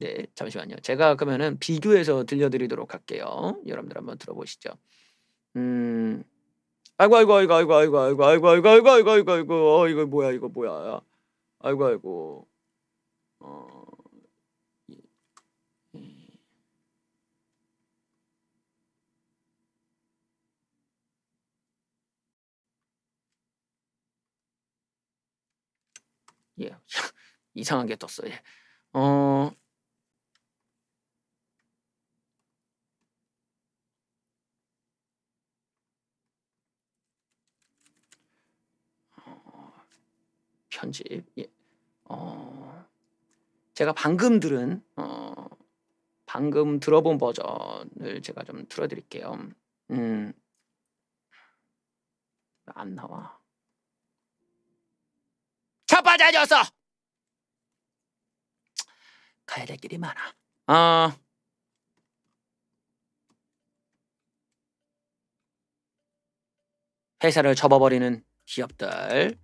네, 잠시만요. 제가 그러면은 비교해서 들려드리도록 할게요. 여러분들 한번 들어보시죠. 음, 아이고 아이고 아이고 아이고 아이고 아이고 아이고 아이고 아이고 아이고 아이고 아이고 어, 이거 뭐야 이거 뭐야 아이고 아이고 어. 예 이상하게 떴어 예. 어 편집. 예. 어, 제가 방금 들은 어, 방금 들어본 버전을 제가 좀 틀어드릴게요. 음, 안 나와. 자빠져졌어. 가야 될 길이 많아. 아. 어. 회사를 접어버리는 기업들.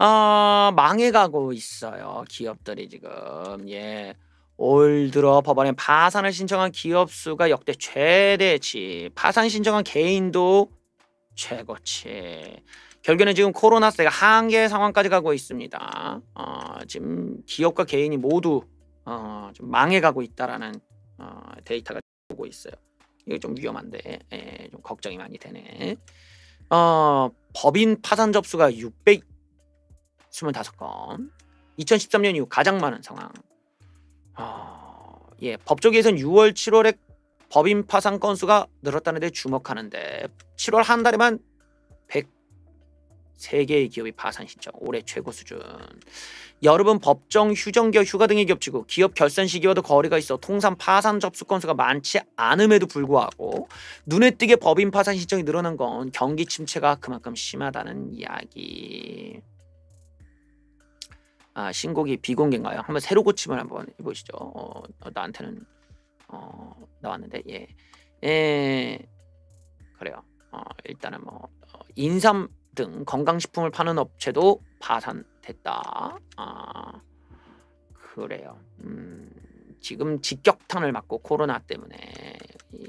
아, 망해가고 있어요. 기업들이 지금. 예. 올 들어 법원에 파산을 신청한 기업 수가 역대 최대치. 파산 신청한 개인도 최고치. 결국에는 지금 코로나 세가 한계 상황까지 가고 있습니다. 어, 지금 기업과 개인이 모두 어, 좀 망해가고 있다라는 어, 데이터가 오고 있어요. 이게 좀 위험한데 예, 좀 걱정이 많이 되네. 어, 법인 파산 접수가 600 25건. 2013년 이후 가장 많은 상황. 어, 예, 법조계에선 6월, 7월에 법인 파산 건수가 늘었다는 데 주목하는데 7월 한 달에만 103개의 기업이 파산 신청, 올해 최고 수준. 여러분 법정, 휴정기와 휴가 등이 겹치고 기업 결산 시기와도 거리가 있어 통산 파산 접수 건수가 많지 않음에도 불구하고 눈에 띄게 법인 파산 신청이 늘어난 건 경기 침체가 그만큼 심하다는 이야기. 아, 신곡이 비공개인가요? 한번 새로 고침을 한번 해보시죠. 어, 어, 나한테는 어, 나왔는데 예, 예 그래요. 어, 일단은 뭐 어, 인삼 등 건강식품을 파는 업체도 파산됐다. 아, 그래요. 음, 지금 직격탄을 맞고 코로나 때문에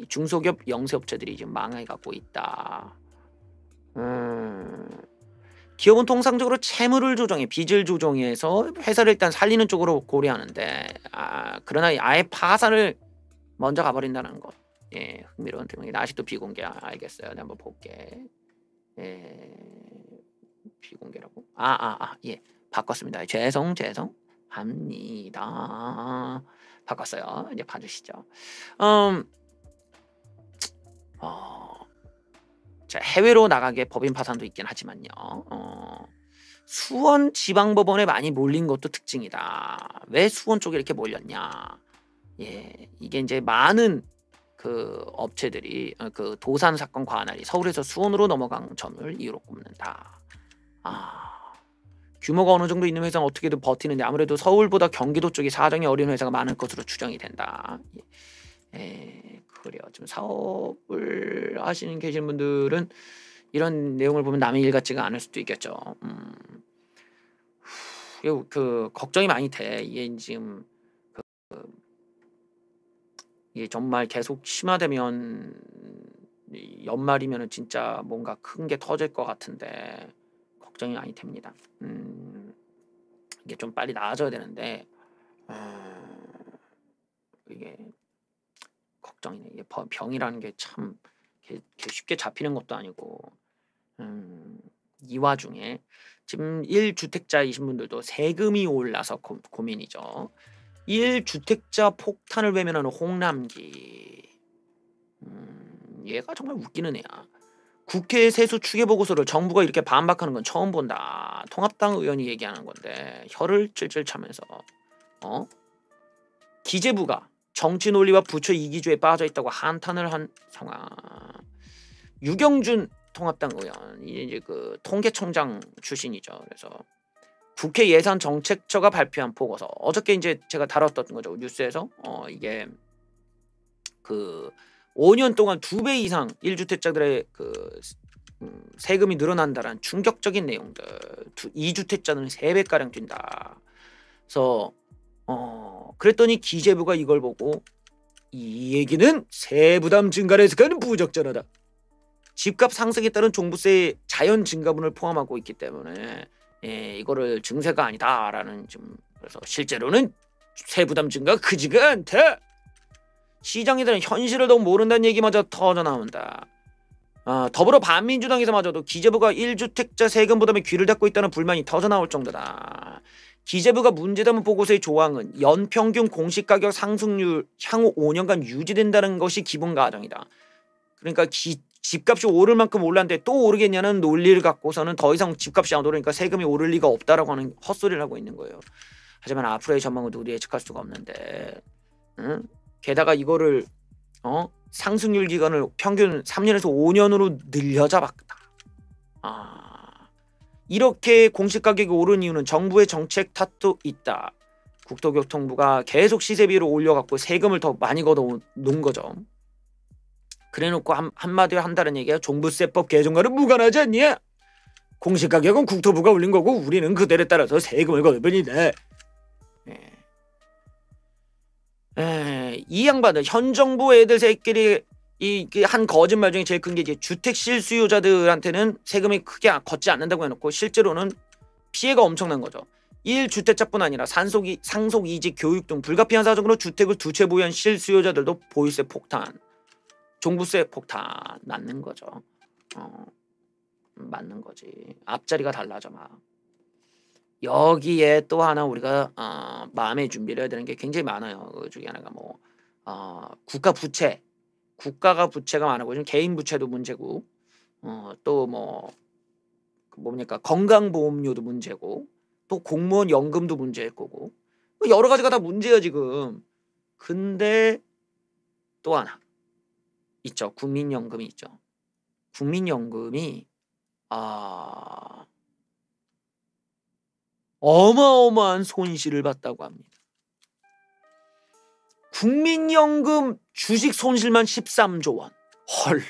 중소기업 영세업체들이 지금 망해가고 있다. 음. 기업은 통상적으로 채무를 조정해 빚을 조정해서 회사를 일단 살리는 쪽으로 고려하는데 아, 그러나 아예 파산을 먼저 가버린다는 것. 예, 흥미로운 대목이 아직도 비공개 아, 알겠어요. 한번 볼게. 예, 비공개라고? 아, 아, 아, 예, 바꿨습니다. 죄송, 죄송. 합니다. 바꿨어요. 이제 봐주시죠. 음, 어. 자, 해외로 나가게 법인 파산도 있긴 하지만요. 어, 수원 지방법원에 많이 몰린 것도 특징이다. 왜 수원 쪽에 이렇게 몰렸냐? 예, 이게 이제 많은 그 업체들이 어, 그 도산 사건 관할이 서울에서 수원으로 넘어간 점을 이유로 꼽는다. 아, 규모가 어느 정도 있는 회사는 어떻게든 버티는데 아무래도 서울보다 경기도 쪽이 사정이 어려운 회사가 많을 것으로 추정이 된다. 예, 그래요. 지금 사업을 하시는 계신 분들은 이런 내용을 보면 남의 일 같지가 않을 수도 있겠죠. 음. 그 걱정이 많이 돼. 이게 지금 그 이게 정말 계속 심화되면 연말이면 진짜 뭔가 큰 게 터질 것 같은데 걱정이 많이 됩니다. 음. 이게 좀 빨리 나아져야 되는데 음, 이게 걱정이네. 이게 병이라는 게 참 쉽게 잡히는 것도 아니고. 음, 이 와중에 지금 1주택자이신 분들도 세금이 올라서 고, 고민이죠. 1주택자 폭탄을 외면하는 홍남기. 음, 얘가 정말 웃기는 애야. 국회 세수 추계 보고서를 정부가 이렇게 반박하는 건 처음 본다. 통합당 의원이 얘기하는 건데 혀를 찔찔 차면서 어? 기재부가 정치 논리와 부처 이기주에 의 빠져 있다고 한탄을 한 상황. 유경준 통합당 의원 이제 그 통계청장 출신이죠. 그래서 국회 예산 정책처가 발표한 보고서 어저께 이제 제가 다뤘던 거죠 뉴스에서 어 이게 그 5년 동안 두 배 이상 1주택자들의 그 음, 세금이 늘어난다라는 충격적인 내용들 2주택자는 3배가량 뛴다 그래서 어, 그랬더니 기재부가 이걸 보고 이 얘기는 세부담 증가를 해석하는 부적절하다. 집값 상승에 따른 종부세 자연 증가분을 포함하고 있기 때문에 예, 이거를 증세가 아니다라는 좀 그래서 실제로는 세부담 증가 크지가 않다. 시장이들은 현실을 너무 모른다는 얘기마저 터져 나온다. 아, 더불어 반민주당에서마저도 기재부가 1주택자 세금 부담에 귀를 닫고 있다는 불만이 터져 나올 정도다. 기재부가 문제담은 보고서의 조항은 연평균 공시가격 상승률 향후 5년간 유지된다는 것이 기본 가정이다. 그러니까 기, 집값이 오를 만큼 올랐는데 또 오르겠냐는 논리를 갖고서는 더 이상 집값이 안 오르니까 세금이 오를 리가 없다라고 하는 헛소리를 하고 있는 거예요. 하지만 앞으로의 전망은 누구도 예측할 수가 없는데 응? 게다가 이거를 어? 상승률 기간을 평균 3년에서 5년으로 늘려 잡았다. 아. 이렇게 공식 가격이 오른 이유는 정부의 정책 탓도 있다. 국토교통부가 계속 시세비를 올려갖고 세금을 더 많이 걷어놓은 거죠. 그래놓고 한, 한마디로 한다는 얘기야. 종부세법 개정과는 무관하지 않냐? 공식 가격은 국토부가 올린 거고 우리는 그대로 따라서 세금을 걷을 뿐이다. 에, 예. 예, 이 양반은 현 정부 애들 새끼리 이게 한 거짓말 중에 제일 큰 게 이제 주택 실수요자들한테는 세금이 크게 아, 걷지 않는다고 해놓고 실제로는 피해가 엄청난 거죠. 1주택자뿐 아니라 산속 상속, 이직, 교육 등 불가피한 사정으로 주택을 두 채 보유한 실수요자들도 보유세 폭탄, 종부세 폭탄 맞는 거죠. 어, 맞는 거지. 앞자리가 달라져 막. 여기에 또 하나 우리가 어, 마음의 준비를 해야 되는 게 굉장히 많아요. 그 중에 하나가 뭐 어, 국가 부채 국가가 부채가 많고 지금 개인 부채도 문제고 어, 또뭐 그 뭡니까 건강보험료도 문제고 또 공무원 연금도 문제일 거고 뭐 여러 가지가 다문제야 지금 근데 또 하나 있죠 국민연금이 있죠 국민연금이 아 어마어마한 손실을 봤다고 합니다 국민연금 주식 손실만 13조 원. 헐.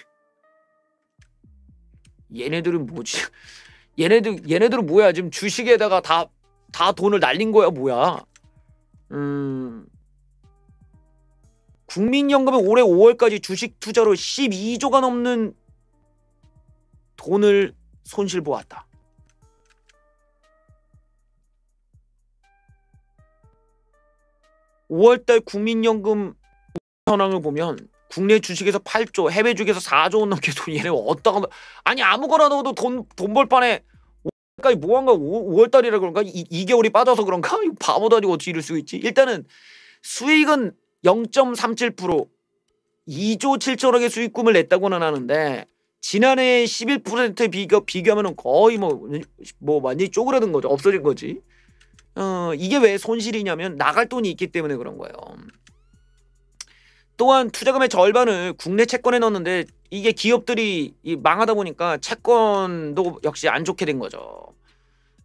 얘네들은 뭐지? 얘네들 얘네들은 뭐야? 지금 주식에다가 다 다 돈을 날린 거야, 뭐야? 음. 국민연금이 올해 5월까지 주식 투자로 12조가 넘는 돈을 손실 보았다. 5월달 국민연금 현황을 보면 국내 주식에서 8조, 해외 주식에서 4조 원 넘게 돈 얘네 어디다가 아니 아무거나 넣어도 돈 돈벌 판에 5월까지 뭐한가 5월달이라 그런가 이, 2개월이 빠져서 그런가 바보도 아니고 어떻게 이럴 수 있지? 일단은 수익은 0.37% 2조 7천억의 수익금을 냈다고는 하는데 지난해 11%에 비교 비교하면 은 거의 뭐뭐 뭐 많이 쪼그라든 거죠 없어진 거지. 어, 이게 왜 손실이냐면 나갈 돈이 있기 때문에 그런 거예요. 또한 투자금의 절반을 국내 채권에 넣었는데 이게 기업들이 망하다 보니까 채권도 역시 안 좋게 된 거죠.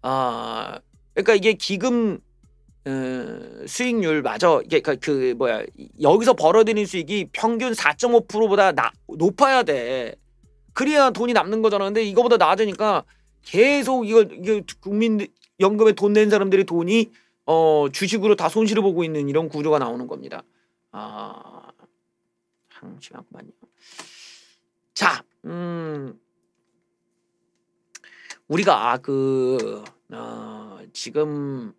아, 그러니까 이게 기금 음, 수익률 맞아 이게 그, 그 뭐야 여기서 벌어들인 수익이 평균 4.5%보다 높아야 돼 그래야 돈이 남는 거잖아 근데 이거보다 낮으니까 계속 이걸 이게 국민 연금에 돈 낸 사람들이 돈이 어, 주식으로 다 손실을 보고 있는 이런 구조가 나오는 겁니다. 아, 잠시만요. 자, 음, 우리가 그 어, 지금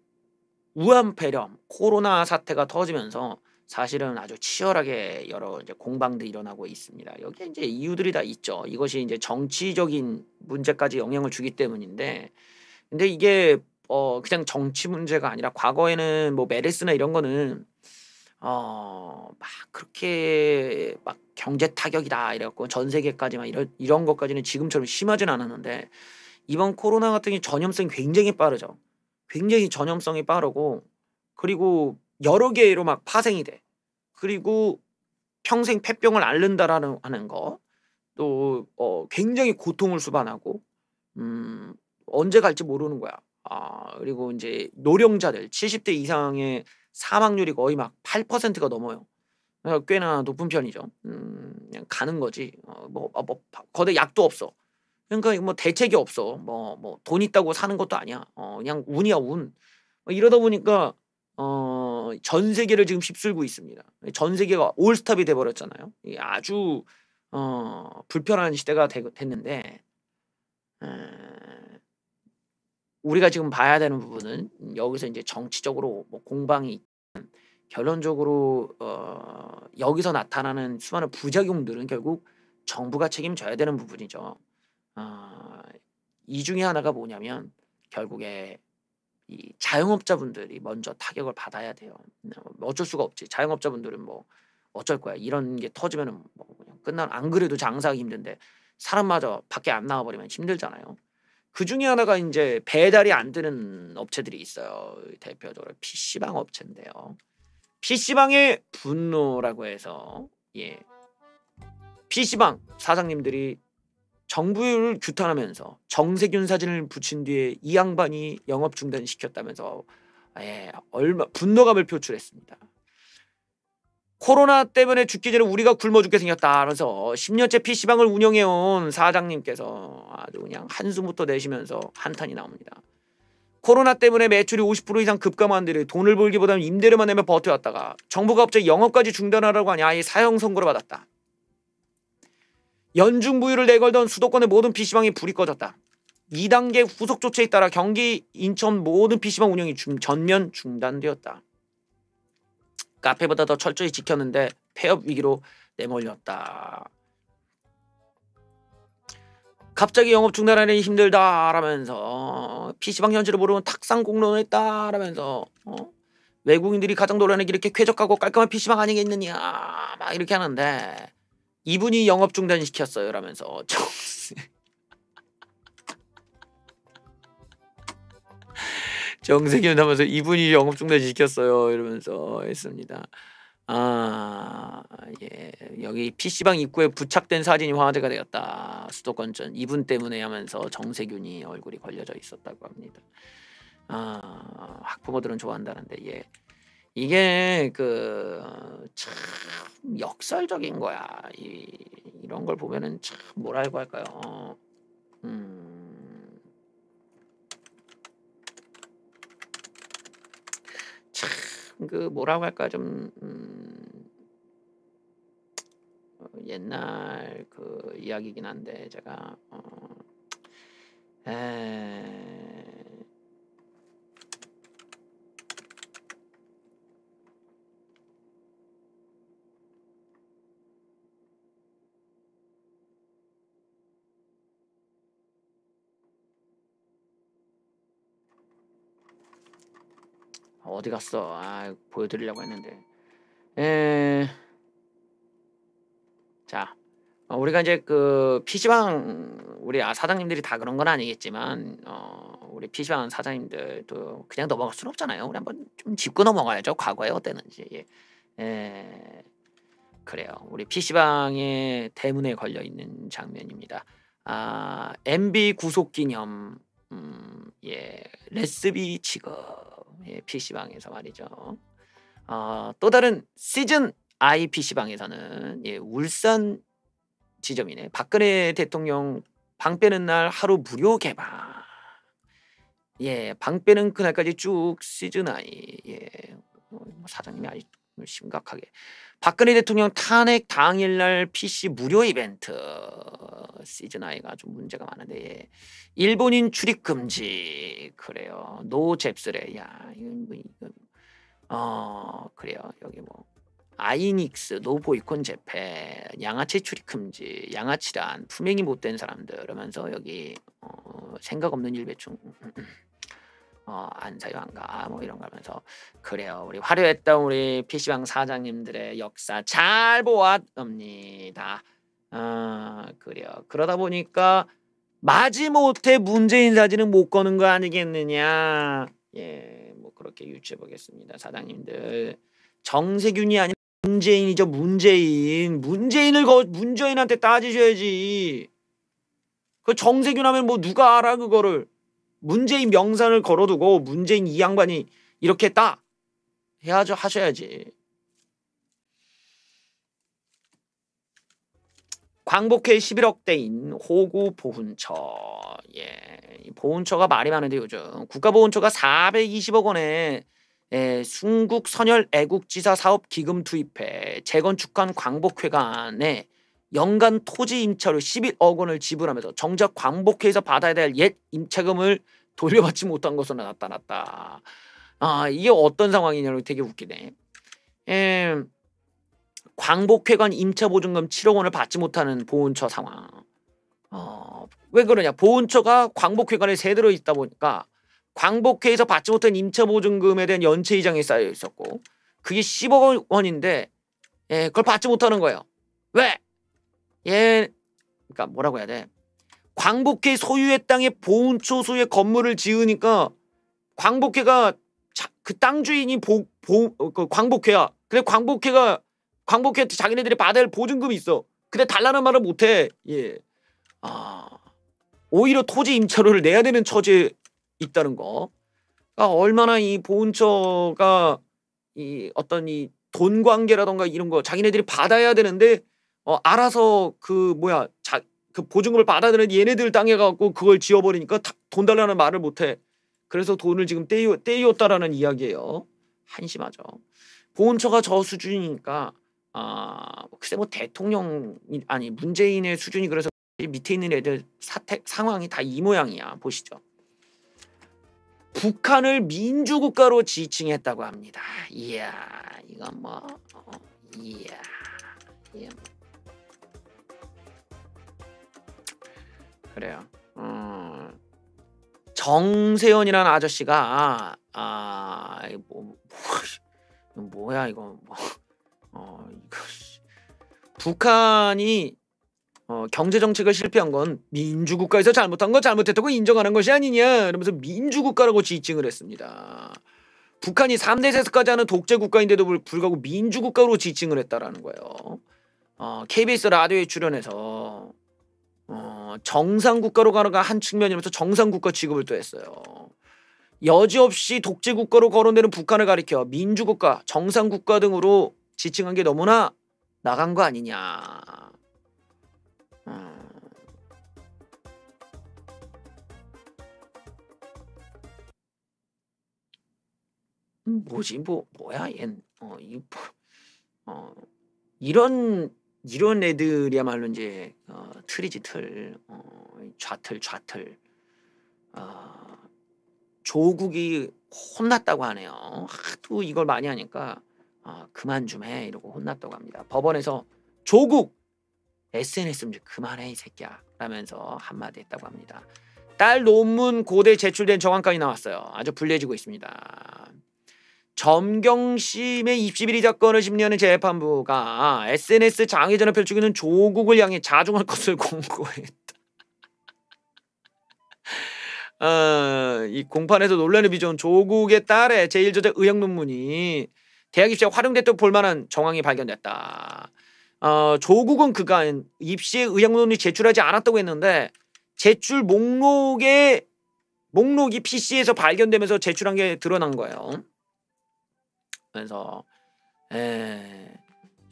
우한 폐렴, 코로나 사태가 터지면서 사실은 아주 치열하게 여러 이제 공방도 일어나고 있습니다. 여기에 이제 이유들이 다 있죠. 이것이 이제 정치적인 문제까지 영향을 주기 때문인데. 음. 근데 이게 어 그냥 정치 문제가 아니라 과거에는 뭐 메르스나 이런 거는 어 막 그렇게 막 경제 타격이다 이래갖고 전 세계까지 막 이런 이런 것까지는 지금처럼 심하진 않았는데 이번 코로나 같은 게 전염성이 굉장히 빠르죠. 굉장히 전염성이 빠르고 그리고 여러 개로 막 파생이 돼. 그리고 평생 폐병을 앓는다라는 하는 거. 또 어, 굉장히 고통을 수반하고 음, 언제 갈지 모르는 거야. 아, 그리고 이제 노령자들 70대 이상의 사망률이 거의 막 8%가 넘어요. 그러니까 꽤나 높은 편이죠. 음, 그냥 가는 거지. 어, 뭐, 어, 뭐 거대 약도 없어. 그러니까 뭐 대책이 없어. 뭐 뭐 돈 있다고 사는 것도 아니야. 어, 그냥 운이야 운. 뭐 이러다 보니까 어, 전 세계를 지금 휩쓸고 있습니다. 전 세계가 올스탑이 돼 버렸잖아요. 아주 어, 불편한 시대가 되, 됐는데 음, 우리가 지금 봐야 되는 부분은 여기서 이제 정치적으로 뭐 공방이 결론적으로 어, 여기서 나타나는 수많은 부작용들은 결국 정부가 책임져야 되는 부분이죠. 어, 이 중에 하나가 뭐냐면 결국에 이 자영업자분들이 먼저 타격을 받아야 돼요. 뭐 어쩔 수가 없지. 자영업자분들은 뭐 어쩔 거야. 이런 게 터지면은 뭐 그냥 끝나안 그래도 장사하기 힘든데 사람마저 밖에 안 나와 버리면 힘들잖아요. 그 중에 하나가 이제 배달이 안 되는 업체들이 있어요. 대표적으로 PC방 업체인데요. PC방의 분노라고 해서 예. PC방 사장님들이 정부를 규탄하면서 정세균 사진을 붙인 뒤에 이 양반이 영업 중단시켰다면서 예, 얼마 분노감을 표출했습니다. 코로나 때문에 죽기 전에 우리가 굶어 죽게 생겼다. 그래서 10년째 PC방을 운영해온 사장님께서 아주 그냥 한숨부터 내쉬면서 한탄이 나옵니다. 코로나 때문에 매출이 50% 이상 급감한 데를 돈을 벌기보다는 임대료만 내며 버텨왔다가 정부가 갑자기 영업까지 중단하라고 하니 아예 사형 선고를 받았다. 연중부유를 내걸던 수도권의 모든 PC방이 불이 꺼졌다. 2단계 후속 조치에 따라 경기, 인천 모든 PC방 운영이 중, 전면 중단되었다. 카페보다 더 철저히 지켰는데 폐업 위기로 내몰렸다. 갑자기 영업 중단하니 힘들다 라면서 PC방 현실을 모르면 탁상 공론했다 라면서 어? 외국인들이 가장 놀라는 게 이렇게 쾌적하고 깔끔한 PC방 아니겠느냐 막 이렇게 하는데 이분이 영업 중단시켰어요 라면서 정세균 하면서 이분이 영업 중단 시켰어요 이러면서 했습니다. 아, 예. 여기 PC방 입구에 부착된 사진이 화제가 되었다. 수도권전 이분 때문에 하면서 정세균이 얼굴이 걸려져 있었다고 합니다. 아, 학부모들은 좋아한다는데 예. 이게 그 참 역설적인 거야. 이, 이런 걸 보면은 참 뭐라고 할까요? 음. 그 뭐라고 할까 좀 음, 어, 옛날 그 이야기긴 한데 제가 어, 에, 어디 갔어? 아, 보여드리려고 했는데. 에... 자, 어, 우리가 이제 그 PC방 우리 아, 사장님들이 다 그런 건 아니겠지만 어, 우리 PC방 사장님들도 그냥 넘어갈 수는 없잖아요. 우리 한번 좀 짚고 넘어가야죠. 과거에 어땠는지. 예. 에... 그래요. 우리 PC방의 대문에 걸려 있는 장면입니다. 아, MB 구속 기념 음, 예. 레스비 직업 예, PC방에서 말이죠. 어, 또 다른 시즌 I PC방에서는 예, 울산 지점이네. 박근혜 대통령 방 빼는 날 하루 무료 개방. 예, 방 빼는 그날까지 쭉 시즌 I. 예, 어, 뭐 사장님이 아주 심각하게 박근혜 대통령 탄핵 당일날 PC 무료 이벤트 시즌 아이가 좀 문제가 많은데 예. 일본인 출입 금지 그래요 노잽스레야 이건 뭐 이건 어 그래요 여기 뭐 아이닉스 노 보이콘 재패 양아치 출입 금지 양아치란 품행이 못된 사람들 그러면서 여기 어, 생각 없는 일배충 어, 안 사요 한가뭐 아, 이런 거면서 하 그래요 우리 화려했던 우리 PC방 사장님들의 역사 잘 보았습니다 아 그래요 그러다 보니까 마지못해 문재인 사진은 못 거는 거 아니겠느냐 예 뭐 그렇게 유추해 보겠습니다 사장님들 정세균이 아닌 니 문재인이죠 문재인 문재인을 거, 문재인한테 따지셔야지 그 정세균 하면 뭐 누가 알아 그거를 문재인 명산을 걸어두고 문재인 이 양반이 이렇게 했다 해야죠 하셔야지 광복회 11억대인 호구 보훈처 예 보훈처가 말이 많은데 요즘 국가보훈처가 420억 원에 예, 순국 선열 애국지사 사업 기금 투입해 재건축한 광복회관에 연간 토지 임차료 11억 원을 지불하면서 정작 광복회에서 받아야 될 옛 임차금을 돌려받지 못한 것으로 나타났다. 아 이게 어떤 상황이냐고 되게 웃기네. 에, 예, 광복회관 임차보증금 7억 원을 받지 못하는 보훈처 상황. 어, 왜 그러냐? 보훈처가 광복회관에 세대로 있다 보니까 광복회에서 받지 못한 임차보증금에 대한 연체이장이 쌓여 있었고 그게 10억 원인데 에, 예, 그걸 받지 못하는 거예요. 왜? 예, 그러니까 뭐라고 해야 돼? 광복회 소유의 땅에 보훈초 소유의 건물을 지으니까 광복회가 그 땅 주인이 보, 보, 어, 그 광복회야. 근데 광복회가 광복회 한테 자기네들이 받아야 할 보증금이 있어. 근데 달라는 말을 못해. 예. 아 오히려 토지 임차료를 내야 되는 처지에 있다는 거. 그러니까 얼마나 이 보훈처가 이 어떤 이 돈 관계라던가 이런 거 자기네들이 받아야 되는데 어, 알아서 그 뭐야 자, 그 보증금을 받아들는 얘네들 땅에가고 그걸 지어버리니까 다, 돈 달라는 말을 못해. 그래서 돈을 지금 떼이었, 떼이었다라는 이야기예요. 한심하죠. 보훈처가 저 수준이니까 아 글쎄 뭐 대통령 아니 문재인의 수준이 그래서 밑에 있는 애들 사태 상황이 다 이 모양이야 보시죠. 북한을 민주국가로 지칭했다고 합니다. 이야 이건 뭐 어, 이야 이야. 그래요. 음, 정세현이라는 아저씨가 아, 아 뭐, 뭐, 야 이거 뭐, 어, 이거 북한이 어, 경제 정책을 실패한 건 민주국가에서 잘못한 거 잘못했다고 인정하는 것이 아니냐 이러면서 민주국가라고 지칭을 했습니다. 북한이 3대 세습까지 하는 독재 국가인데도 불구하고 민주국가로 지칭을 했다라는 거예요. 어, KBS 라디오에 출연해서 정상 국가로 가는 한 측면이면서 정상 국가 취급을 또 했어요. 여지없이 독재 국가로 거론되는 북한을 가리켜 민주 국가, 정상 국가 등으로 지칭한 게 너무나 나간 거 아니냐. 음. 음 뭐지 뭐 뭐야 얜 어, 이, 뭐, 어, 이런 이런 애들이야말로 이제 어, 틀이지 틀, 어, 좌틀 좌틀. 어, 조국이 혼났다고 하네요. 하도 이걸 많이 하니까 어, 그만 좀 해 이러고 혼났다고 합니다. 법원에서 조국 SNS 좀 그만해 이 새끼야 라면서 한마디 했다고 합니다. 딸 논문 고대 제출된 정황까지 나왔어요. 아주 불리해지고 있습니다. 점경심의 입시비리 사건을 심리하는 재판부가 SNS 장애전을 펼치고 있는 조국을 향해 자중할 것을 공고했다. 어, 이 공판에서 논란을 빚어 조국의 딸의 제1저자 의학 논문이 대학 입시에 활용됐다고 볼만한 정황이 발견됐다. 어, 조국은 그간 입시에 의학 논문이 제출하지 않았다고 했는데 제출 목록에 목록이 PC에서 발견되면서 제출한 게 드러난 거예요. 그래서 에 예.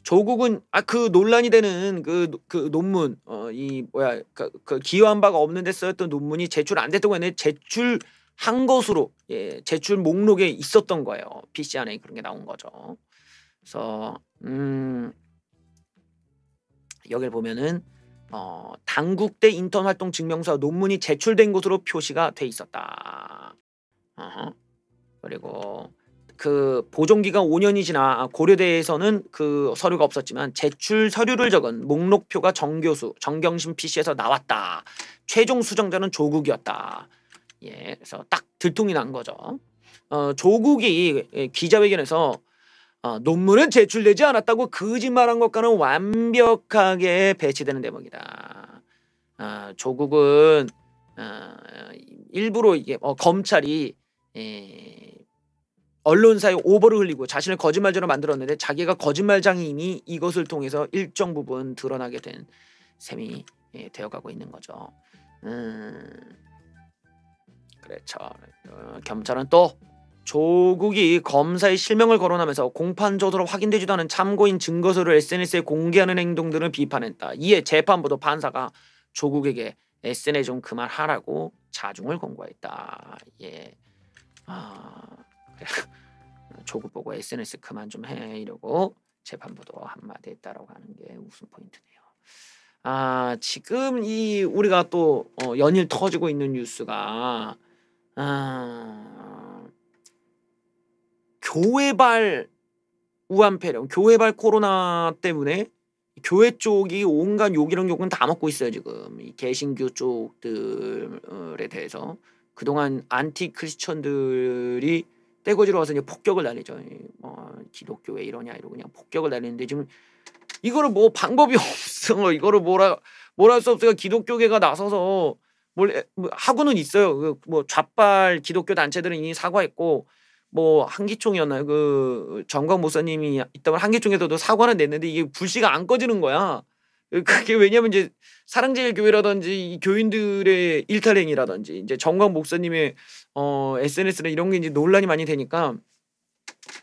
조국은 아 그 논란이 되는 그그 그 논문 어이 뭐야 그, 그 기여한 바가 없는데 써였던 논문이 제출 안 됐던 거는 제출 한 것으로 예 제출 목록에 있었던 거예요 PC 안에 그런 게 나온 거죠 그래서 음 여기를 보면은 어 당국대 인턴 활동 증명서 논문이 제출된 것으로 표시가 돼 있었다 어허. 그리고 그 보존 기간 5년이 지나 고려대에서는 그 서류가 없었지만 제출 서류를 적은 목록표가 정교수 정경심 PC에서 나왔다. 최종 수정자는 조국이었다. 예, 그래서 딱 들통이 난 거죠. 어, 조국이 기자회견에서 어, 논문은 제출되지 않았다고 거짓말한 것과는 완벽하게 배치되는 대목이다. 어, 조국은 어, 일부러 이게 어, 검찰이 에, 예, 언론사에 오버를 흘리고 자신을 거짓말자로 만들었는데 자기가 거짓말장이이 이것을 통해서 일정 부분 드러나게 된 셈이 예, 되어가고 있는 거죠. 음, 그렇죠. 어, 경찰은 또 조국이 검사의 실명을 거론하면서 공판적으로 확인되지도 않은 참고인 증거서를 SNS에 공개하는 행동들을 비판했다. 이에 재판부도 판사가 조국에게 SNS 좀 그만하라고 자중을 권고했다. 예. 아, 조급 보고 SNS 그만 좀 해 이러고 재판부도 한마디 했다라고 하는 게 웃음 포인트네요. 아 지금 이 우리가 또 어, 연일 터지고 있는 뉴스가 아, 교회발 우한폐렴, 교회발 코로나 때문에 교회 쪽이 온갖 욕이런 욕은 다 먹고 있어요 지금 이 개신교 쪽들에 대해서 그동안 안티 크리스천들이 떼거지로 와서 이제 폭격을 날리죠. 뭐 기독교 왜 이러냐 이러고 그냥 폭격을 날리는데 지금 이거를 뭐 방법이 없어. 이거를 뭐라 뭐라 할수 없어요. 기독교계가 나서서 뭘 뭐 하고는 있어요. 그뭐 좌빨 기독교 단체들은 이미 사과했고 뭐 한기총이었나요? 그 정광 목사님이 있다면 한기총에서도 사과는 냈는데 이게 불씨가 안 꺼지는 거야. 그게 왜냐면 이제 사랑제일교회라든지 교인들의 일탈행위라든지 이제 정광 목사님의 어 SNS나 이런 게 이제 논란이 많이 되니까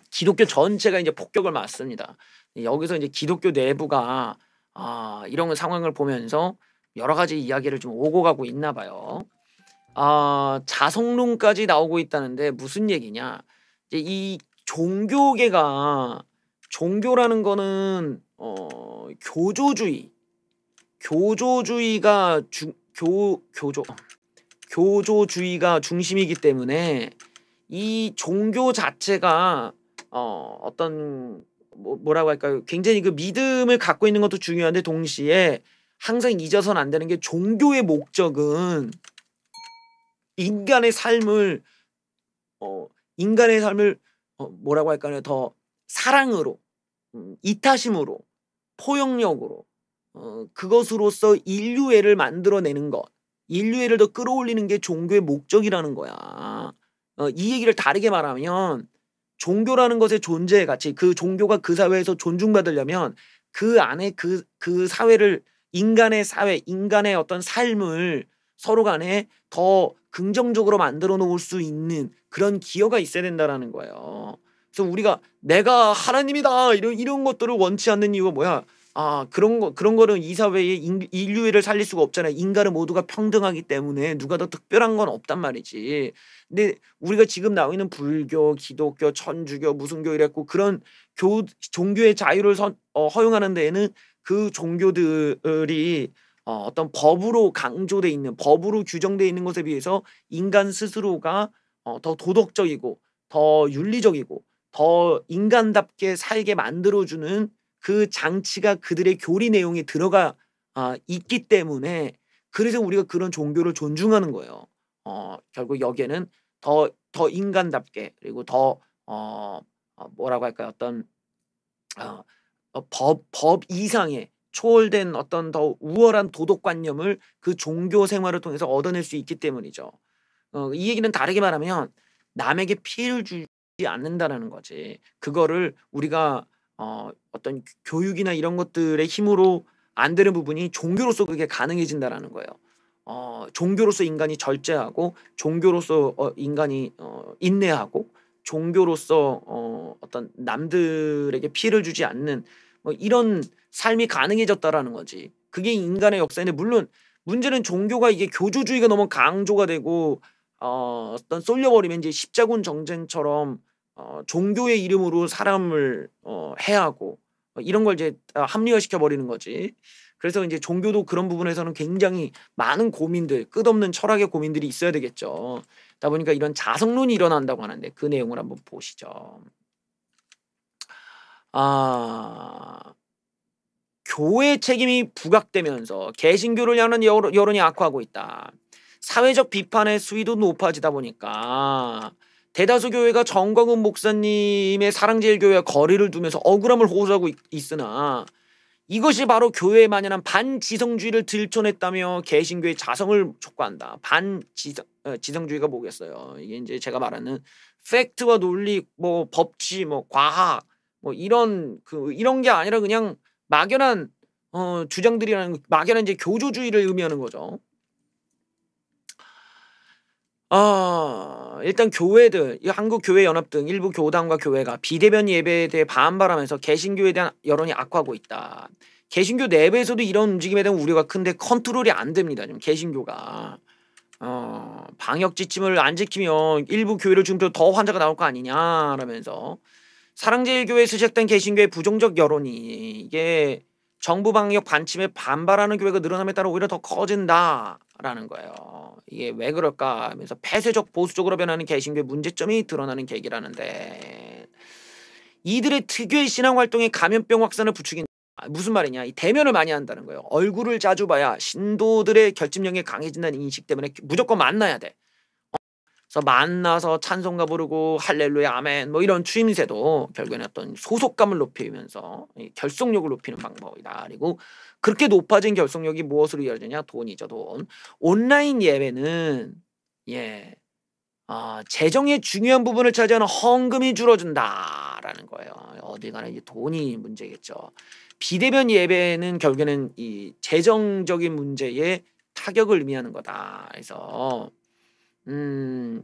기독교 전체가 이제 폭격을 맞습니다. 여기서 이제 기독교 내부가 아 이런 상황을 보면서 여러 가지 이야기를 좀 오고 가고 있나 봐요. 아 자성론까지 나오고 있다는데 무슨 얘기냐? 이제 이 종교계가 종교라는 거는 어, 교조주의 교조주의가 주, 교 교조 어, 교조주의가 중심이기 때문에 이 종교 자체가 어, 어떤 뭐, 라고 할까요? 굉장히 그 믿음을 갖고 있는 것도 중요한데 동시에 항상 잊어서는 안 되는 게 종교의 목적은 인간의 삶을 어, 인간의 삶을 어, 뭐라고 할까요? 더 사랑으로 음, 이타심으로 포용력으로 어, 그것으로서 인류애를 만들어내는 것, 인류애를 더 끌어올리는 게 종교의 목적이라는 거야. 어, 이 얘기를 다르게 말하면 종교라는 것의 존재의 가치, 그 종교가 그 사회에서 존중받으려면 그 안에 그, 그 사회를, 인간의 사회, 인간의 어떤 삶을 서로 간에 더 긍정적으로 만들어 놓을 수 있는 그런 기여가 있어야 된다라는 거예요. 그래서 우리가 내가 하나님이다 이런 이런 것들을 원치 않는 이유가 뭐야? 아 그런 거 그런 거는 이 사회에 인, 류애를 살릴 수가 없잖아요. 인간은 모두가 평등하기 때문에 누가 더 특별한 건 없단 말이지. 근데 우리가 지금 나와 있는 불교, 기독교, 천주교, 무슨교 이랬고 그런 교 종교의 자유를 선, 어, 허용하는 데에는 그 종교들이 어, 어떤 법으로 강조돼 있는 법으로 규정돼 있는 것에 비해서 인간 스스로가 어, 더 도덕적이고 더 윤리적이고 더 인간답게 살게 만들어주는 그 장치가 그들의 교리 내용이 들어가 아, 있기 때문에 그래서 우리가 그런 종교를 존중하는 거예요. 어, 결국 여기에는 더, 더 인간답게 그리고 더 어, 어 뭐라고 할까요? 어떤 어, 어, 법, 법 이상의 초월된 어떤 더 우월한 도덕관념을 그 종교 생활을 통해서 얻어낼 수 있기 때문이죠. 어, 이 얘기는 다르게 말하면 남에게 피해를 주지 않는다라는 거지. 그거를 우리가 어, 어떤 교육이나 이런 것들의 힘으로 안 되는 부분이 종교로서 그게 가능해진다라는 거예요. 어, 종교로서 인간이 절제하고 종교로서 어, 인간이 어, 인내하고 종교로서 어, 어떤 남들에게 피해를 주지 않는 뭐 이런 삶이 가능해졌다라는 거지. 그게 인간의 역사인데 물론 문제는 종교가 이게 교조주의가 너무 강조가 되고 어, 어떤 쏠려버리면 이제 십자군 정쟁처럼 어, 종교의 이름으로 사람을 어, 해하고 어, 이런 걸 이제 아, 합리화시켜 버리는 거지. 그래서 이제 종교도 그런 부분에서는 굉장히 많은 고민들, 끝없는 철학의 고민들이 있어야 되겠죠. 다 보니까 이런 자성론이 일어난다고 하는데 그 내용을 한번 보시죠. 아, 교회 책임이 부각되면서 개신교를 향한 여론이 악화하고 있다. 사회적 비판의 수위도 높아지다 보니까 대다수 교회가 정광훈 목사님의 사랑제일교회와 거리를 두면서 억울함을 호소하고 있으나 이것이 바로 교회에 만연한 반지성주의를 들춰냈다며 개신교의 자성을 촉구한다. 반지성주의가 어, 뭐겠어요? 이게 이제 제가 말하는 팩트와 논리, 뭐 법치, 뭐 과학, 뭐 이런 그 이런 게 아니라 그냥 막연한 어, 주장들이라는 막연한 이제 교조주의를 의미하는 거죠. 어, 일단 교회들, 한국교회연합 등 일부 교단과 교회가 비대면 예배에 대해 반발하면서 개신교에 대한 여론이 악화하고 있다. 개신교 내부에서도 이런 움직임에 대한 우려가 큰데 컨트롤이 안 됩니다. 지금 개신교가. 어, 방역 지침을 안 지키면 일부 교회를 중심으로 더 환자가 나올 거 아니냐라면서 사랑제일교회 수색된 개신교의 부정적 여론이 이게 정부 방역 반침에 반발하는 교회가 늘어남에 따라 오히려 더 커진다라는 거예요. 이게 왜 그럴까 하면서 폐쇄적 보수적으로 변하는 개신교의 문제점이 드러나는 계기라는데 이들의 특유의 신앙활동에 감염병 확산을 부추긴 아, 무슨 말이냐 이 대면을 많이 한다는 거예요 얼굴을 자주 봐야 신도들의 결집력이 강해진다는 인식 때문에 무조건 만나야 돼 어? 그래서 만나서 찬송가 부르고 할렐루야 아멘 뭐 이런 추임새도 결국에는 어떤 소속감을 높이면서 결속력을 높이는 방법이다 그리고 그렇게 높아진 결속력이 무엇으로 이어지냐? 돈이죠, 돈. 온라인 예배는 예. 아, 재정의 중요한 부분을 차지하는 헌금이 줄어준다라는 거예요. 어디 가나 이제 돈이 문제겠죠. 비대면 예배는 결국에는 이 재정적인 문제에 타격을 의미하는 거다. 그래서 음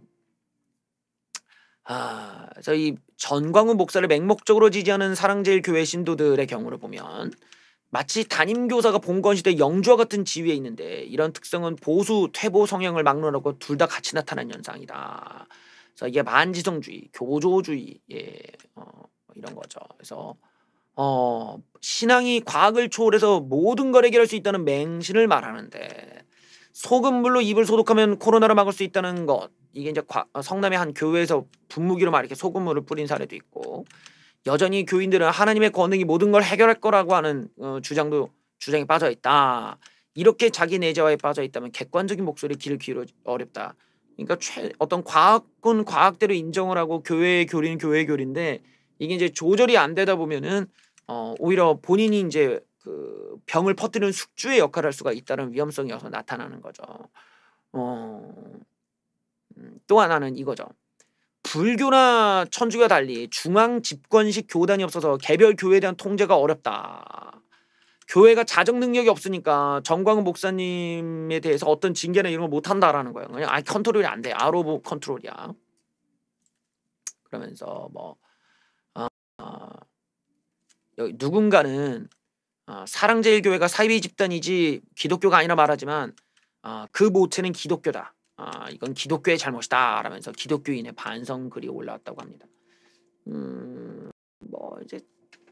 아, 저희 전광훈 목사를 맹목적으로 지지하는 사랑제일 교회 신도들의 경우를 보면 마치 담임 교사가 봉건시대 영주와 같은 지위에 있는데 이런 특성은 보수 퇴보 성향을 막론하고 둘 다 같이 나타난 현상이다. 그래서 이게 만지성주의 교조주의 예, 어, 이런 거죠. 그래서 어, 신앙이 과학을 초월해서 모든 걸 해결할 수 있다는 맹신을 말하는데 소금물로 입을 소독하면 코로나를 막을 수 있다는 것 이게 이제 과, 성남의 한 교회에서 분무기로 막 이렇게 소금물을 뿌린 사례도 있고 여전히 교인들은 하나님의 권능이 모든 걸 해결할 거라고 하는 어, 주장도 주장에 빠져 있다. 이렇게 자기 내재화에 빠져 있다면 객관적인 목소리길귀기울 어렵다. 그러니까 최, 어떤 과학은 과학대로 인정을 하고 교회의 교리는 교회의 교리인데 이게 이제 조절이 안 되다 보면은 어, 오히려 본인이 이제 그 병을 퍼뜨리는 숙주의 역할을 할 수가 있다는 위험성이어서 나타나는 거죠. 어, 음, 또 하나는 이거죠. 불교나 천주교와 달리 중앙 집권식 교단이 없어서 개별 교회에 대한 통제가 어렵다. 교회가 자정 능력이 없으니까 정광훈 목사님에 대해서 어떤 징계나 이런 걸 못한다라는 거예요. 그냥 아 컨트롤이 안 돼. 아로브 컨트롤이야. 그러면서 뭐 어, 여기 누군가는 아, 사랑제일교회가 사이비 집단이지 기독교가 아니라 말하지만 아, 그 모체는 기독교다. 아, 이건 기독교의 잘못이다 라면서 기독교인의 반성 글이 올라왔다고 합니다. 음, 뭐 이제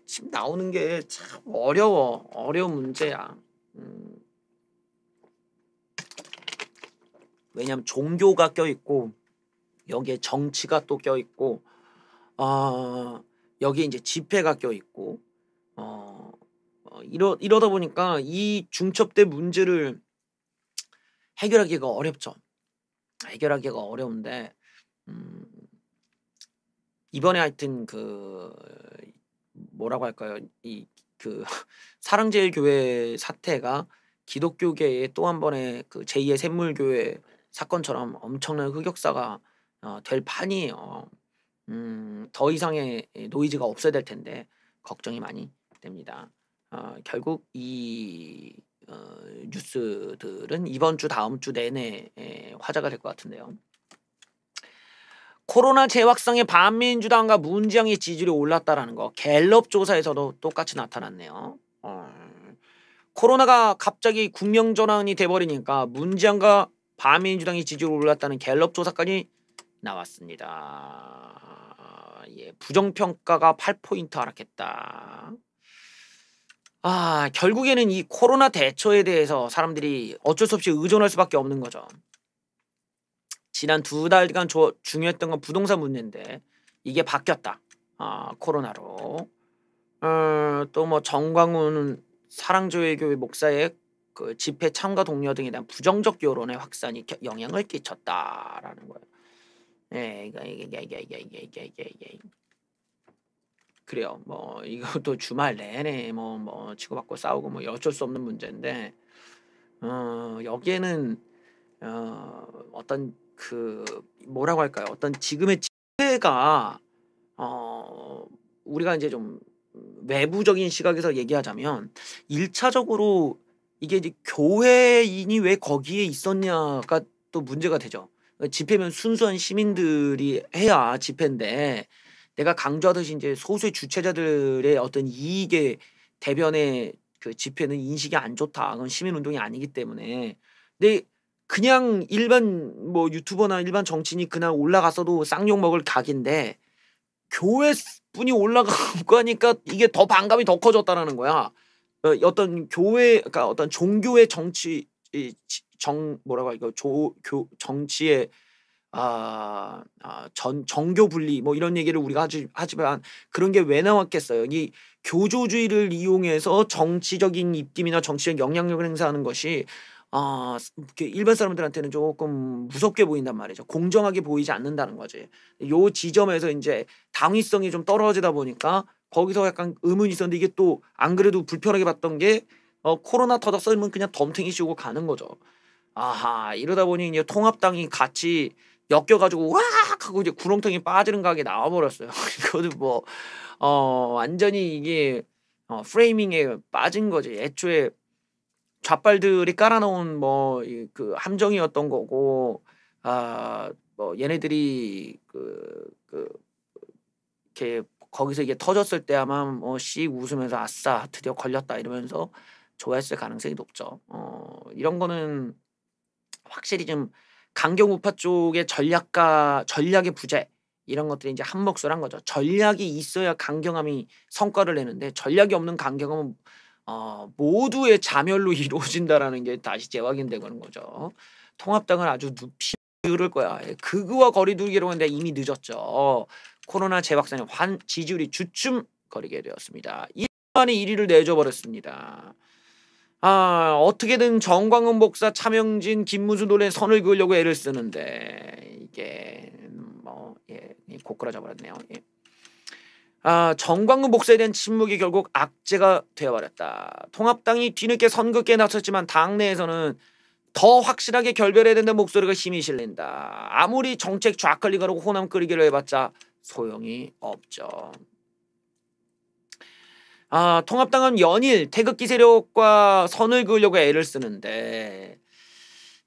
지금 나오는 게 참 어려워 어려운 문제야. 음, 왜냐하면 종교가 껴 있고 여기에 정치가 또 껴 있고 어, 여기에 이제 집회가 껴 있고 어, 어, 이러 이러다 보니까 이중첩된 문제를 해결하기가 어렵죠. 해결하기가 어려운데 음, 이번에 하여튼 그 뭐라고 할까요? 이 그 사랑제일교회 사태가 기독교계의 또한 번의 그 제2의 샘물교회 사건처럼 엄청난 흑역사가 어, 될 판이에요. 어, 음, 더 이상의 노이즈가 없어야 될 텐데 걱정이 많이 됩니다. 어, 결국 이 어, 뉴스들은 이번 주 다음 주 내내 에, 예, 화제가 될 것 같은데요. 코로나 재확산에 반민주당과 문재인의 지지율이 올랐다라는 거 갤럽 조사에서도 똑같이 나타났네요. 어. 코로나가 갑자기 국명전환이 돼버리니까 문재인과 반민주당이 지지율이 올랐다는 갤럽 조사까지 나왔습니다. 예, 부정평가가 8포인트 하락했다. 아 결국에는 이 코로나 대처에 대해서 사람들이 어쩔 수 없이 의존할 수밖에 없는 거죠. 지난 두 달간 저, 중요했던 건 부동산 문제인데 이게 바뀌었다. 아 코로나로. 어, 또뭐 정광훈 사랑조회교회 목사의 그 집회 참가 동료 등에 대한 부정적 여론의 확산이 영향을 끼쳤다라는 거예요. 예, 이게 이게 이게 이게 이게 이게 이게 그래요. 뭐 이것도 주말 내내 뭐뭐 뭐 치고받고 싸우고 뭐 어쩔 수 없는 문제인데 어 여기에는 어 어떤 그 뭐라고 할까요? 어떤 지금의 지혜가 어 우리가 이제 좀 외부적인 시각에서 얘기하자면 일차적으로 이게 이제 교회인이 왜 거기에 있었냐가 또 문제가 되죠. 그러니까 집회면 순수한 시민들이 해야 집회인데 내가 강조하듯이 이제 소수의 주체자들의 어떤 이익의 대변의 그 집회는 인식이 안 좋다. 그건 시민운동이 아니기 때문에. 근데 그냥 일반 뭐 유튜버나 일반 정치인이 그날 올라갔어도 쌍욕 먹을 각인데 교회 분이 올라가고 하니까 이게 더 반감이 더 커졌다라는 거야. 어, 어떤 교회, 그러니까 어떤 종교의 정치, 정 뭐라고 할까, 조, 교, 정치의 아, 아, 전 정교 분리 뭐 이런 얘기를 우리가 하지, 하지만 그런 게 왜 나왔겠어요? 이 교조주의를 이용해서 정치적인 입김이나 정치적 영향력을 행사하는 것이 아, 일반 사람들한테는 조금 무섭게 보인단 말이죠. 공정하게 보이지 않는다는 거지. 요 지점에서 이제 당위성이 좀 떨어지다 보니까 거기서 약간 의문이 있었는데 이게 또 안 그래도 불편하게 봤던 게 어, 코로나 터다 썰면 그냥 덤탱이 씌우고 가는 거죠. 아하, 이러다 보니 이제 통합당이 같이 엮여가지고 와악 하고 이제 구렁텅이 빠지는 각이 나와버렸어요. 이거도 뭐, 어, 완전히 이게 어, 프레이밍에 빠진 거지. 애초에 좌빨들이 깔아놓은 뭐그 함정이었던 거고, 아, 뭐 얘네들이 그, 그, 이렇게 거기서 이게 터졌을 때 아마 뭐씩 웃으면서 아싸 드디어 걸렸다 이러면서 좋아했을 가능성이 높죠. 어, 이런 거는 확실히 좀 강경 우파 쪽의 전략과 전략의 부재 이런 것들이 이제 한 몫을 한 거죠. 전략이 있어야 강경함이 성과를 내는데 전략이 없는 강경함은 어, 모두의 자멸로 이루어진다라는 게 다시 재확인되는 거죠. 통합당은 아주 눕히 늘을 거야. 그거와 예, 거리두기로 했는데 이미 늦었죠. 코로나 재확산에 환 지지율이 주춤 거리게 되었습니다. 1만에 1위를 내줘버렸습니다. 아, 어떻게든 정광훈 목사, 차명진, 김문수 노래 선을 그으려고 애를 쓰는데 이게 뭐 예, 예 고꾸라져 버렸네요. 예. 아, 정광훈 목사에 대한 침묵이 결국 악재가 되어버렸다. 통합당이 뒤늦게 선긋기에 나섰지만 당내에서는 더 확실하게 결별해야 된다는 목소리가 힘이 실린다. 아무리 정책 좌클릭하고 호남 끌이기를 해봤자 소용이 없죠. 아 통합당은 연일 태극기 세력과 선을 그으려고 애를 쓰는데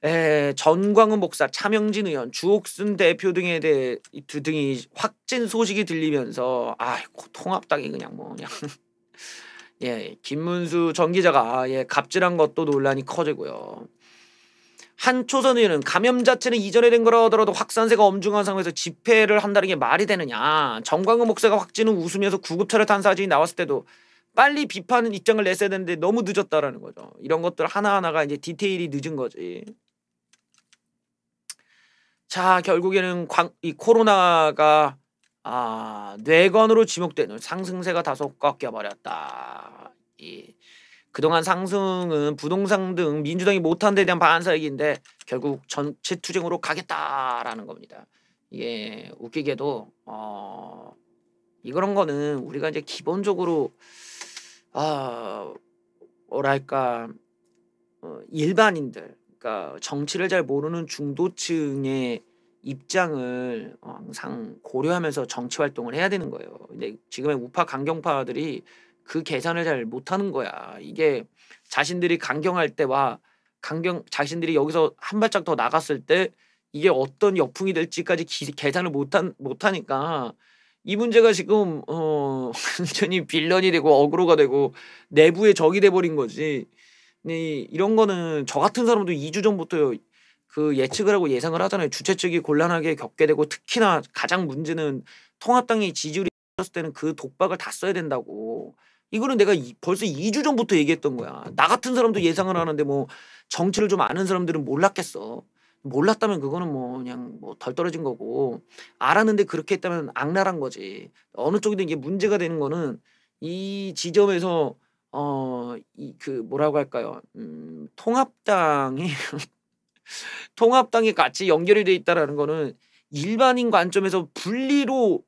에, 전광훈 목사, 차명진 의원, 주옥순 대표 등에 대해 두 등이 확진 소식이 들리면서 아이고 통합당이 그냥 뭐 그냥 예 김문수 전 기자가 아, 예 갑질한 것도 논란이 커지고요. 한초선 의원은 감염 자체는 이전에 된 거라 하더라도 확산세가 엄중한 상황에서 집회를 한다는 게 말이 되느냐. 정광훈 목사가 확진을 웃으면서 구급차를 탄 사진이 나왔을 때도 빨리 비판은 입장을 냈어야 되는데 너무 늦었다라는 거죠. 이런 것들 하나하나가 이제 디테일이 늦은 거지. 자, 결국에는 광, 이 코로나가 아, 뇌건으로 지목되는 상승세가 다소 꺾여 버렸다. 예. 그동안 상승은 부동산 등 민주당이 못한 데 대한 반사익인데 결국 전체 투쟁으로 가겠다라는 겁니다. 예, 웃기게도 어 이런 거는 우리가 이제 기본적으로 아 뭐랄까 어, 일반인들 그러니까 정치를 잘 모르는 중도층의 입장을 항상 고려하면서 정치 활동을 해야 되는 거예요. 근데 지금의 우파 강경파들이 그 계산을 잘 못하는 거야. 이게 자신들이 강경할 때와 강경 자신들이 여기서 한 발짝 더 나갔을 때 이게 어떤 역풍이 될지까지 기, 계산을 못한 못하니까 이 문제가 지금 어 완전히 빌런이 되고 어그로가 되고 내부의 적이 돼 버린 거지. 네, 이런 거는 저 같은 사람도 2주 전부터 그 예측을 하고 예상을 하잖아요. 주최 측이 곤란하게 겪게 되고 특히나 가장 문제는 통합당의 지지율이 떨어졌을 때는 그 독박을 다 써야 된다고. 이거는 내가 이, 벌써 2주 전부터 얘기했던 거야. 나 같은 사람도 예상을 하는데 뭐 정치를 좀 아는 사람들은 몰랐겠어. 몰랐다면 그거는 뭐 그냥 뭐 덜 떨어진 거고 알았는데 그렇게 했다면 악랄한 거지 어느 쪽이든 이게 문제가 되는 거는 이 지점에서 어 이 그 뭐라고 할까요 음 통합당이 통합당이 같이 연결이 돼 있다라는 거는 일반인 관점에서 분리로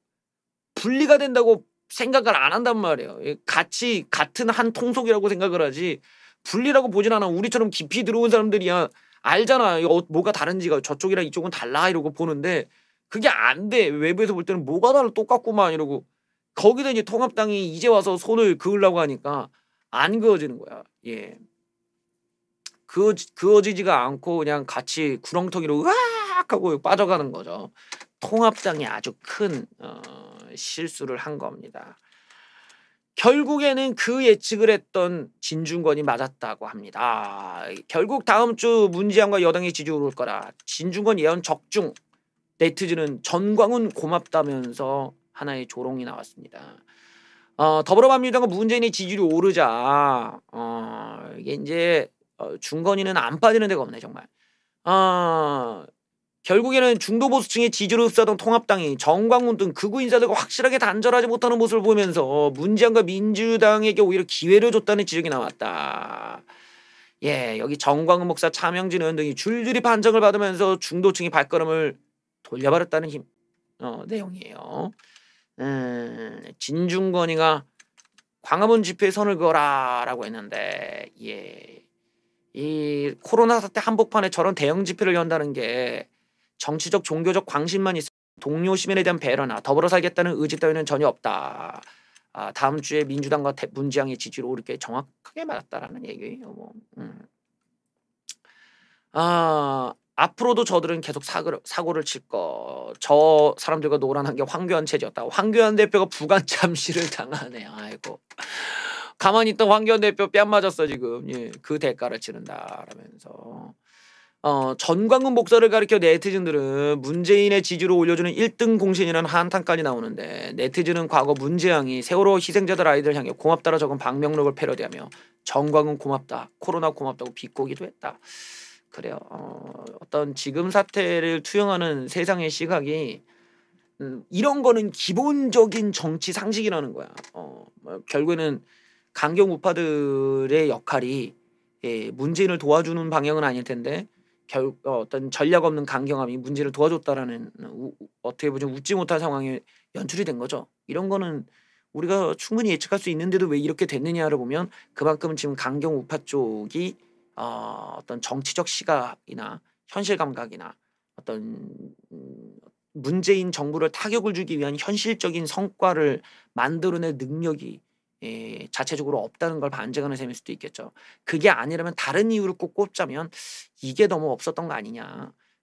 분리가 된다고 생각을 안 한단 말이에요 예, 같이 같은 한 통속이라고 생각을 하지 분리라고 보진 않아 우리처럼 깊이 들어온 사람들이야 알잖아. 이거 어, 뭐가 다른지가 저쪽이랑 이쪽은 달라 이러고 보는데 그게 안 돼. 외부에서 볼 때는 뭐가 달라 똑같구만 이러고 거기다 이제 통합당이 이제 와서 손을 그으려고 하니까 안 그어지는 거야. 예. 그, 그어지지가 않고 그냥 같이 구렁텅이로 으악 하고 빠져가는 거죠. 통합당이 아주 큰 어, 실수를 한 겁니다. 결국에는 그 예측을 했던 진중권이 맞았다고 합니다. 결국 다음 주 문재인과 여당의 지지 오를 거라. 진중권 예언 적중. 네티즌은 전광훈 고맙다면서 하나의 조롱이 나왔습니다. 어, 더불어민주당과 문재인의 지지율이 오르자 어, 이게 이제 어, 중건이는 안 빠지는 데가 없네 정말. 어, 결국에는 중도보수층의 지지를 흡수하던 통합당이 정광훈 등 극우 인사들과 확실하게 단절하지 못하는 모습을 보면서 문재인과 민주당에게 오히려 기회를 줬다는 지적이 나왔다. 예, 여기 정광훈 목사 차명진 의원 등이 줄줄이 판정을 받으면서 중도층이 발걸음을 돌려버렸다는 힘, 어, 내용이에요. 음, 진중권이가 광화문 집회에 선을 그어라라고 했는데, 예. 이 코로나 사태 한복판에 저런 대형 집회를 연다는 게 정치적 종교적 광신만 있어 동료 시민에 대한 배려나 더불어 살겠다는 의지 따위는 전혀 없다. 아, 다음 주에 민주당과 대, 문재양의 지지로 이렇게 정확하게 맞았다라는 얘기예요. 뭐. 음. 아, 앞으로도 저들은 계속 사고를, 사고를 칠 거. 저 사람들과 노란한 게 황교안 체제였다. 황교안 대표가 부관 잠시를 당하네. 아이고. 가만히 있던 황교안 대표 뺨 맞았어 지금. 예, 그 대가를 치른다라면서. 어, 전광훈 목사를 가리켜 네티즌들은 문재인의 지지로 올려주는 1등 공신이라는 한탄까지 나오는데 네티즌은 과거 문재양이 세월호 희생자들 아이들 향해 고맙다라 적은 방명록을 패러디하며 전광훈 고맙다 코로나 고맙다고 비꼬기도 했다. 그래요. 어, 어떤 지금 사태를 투영하는 세상의 시각이 음, 이런 거는 기본적인 정치 상식이라는 거야. 어, 뭐, 결국에는 강경 우파들의 역할이 예, 문재인을 도와주는 방향은 아닐 텐데 결 어, 어떤 전략 없는 강경함이 문제를 도와줬다라는 우, 어떻게 보면 웃지 못할 상황에 연출이 된 거죠. 이런 거는 우리가 충분히 예측할 수 있는데도 왜 이렇게 됐느냐를 보면 그만큼 지금 강경 우파 쪽이 어, 어떤 정치적 시각이나 현실 감각이나 어떤 음, 문재인 정부를 타격을 주기 위한 현실적인 성과를 만들어낼 능력이 에, 예, 자체적으로 없다는 걸 반증하는 셈일 수도 있겠죠. 그게 아니라면 다른 이유를 꼭 꼽자면 이게 너무 없었던 거 아니냐.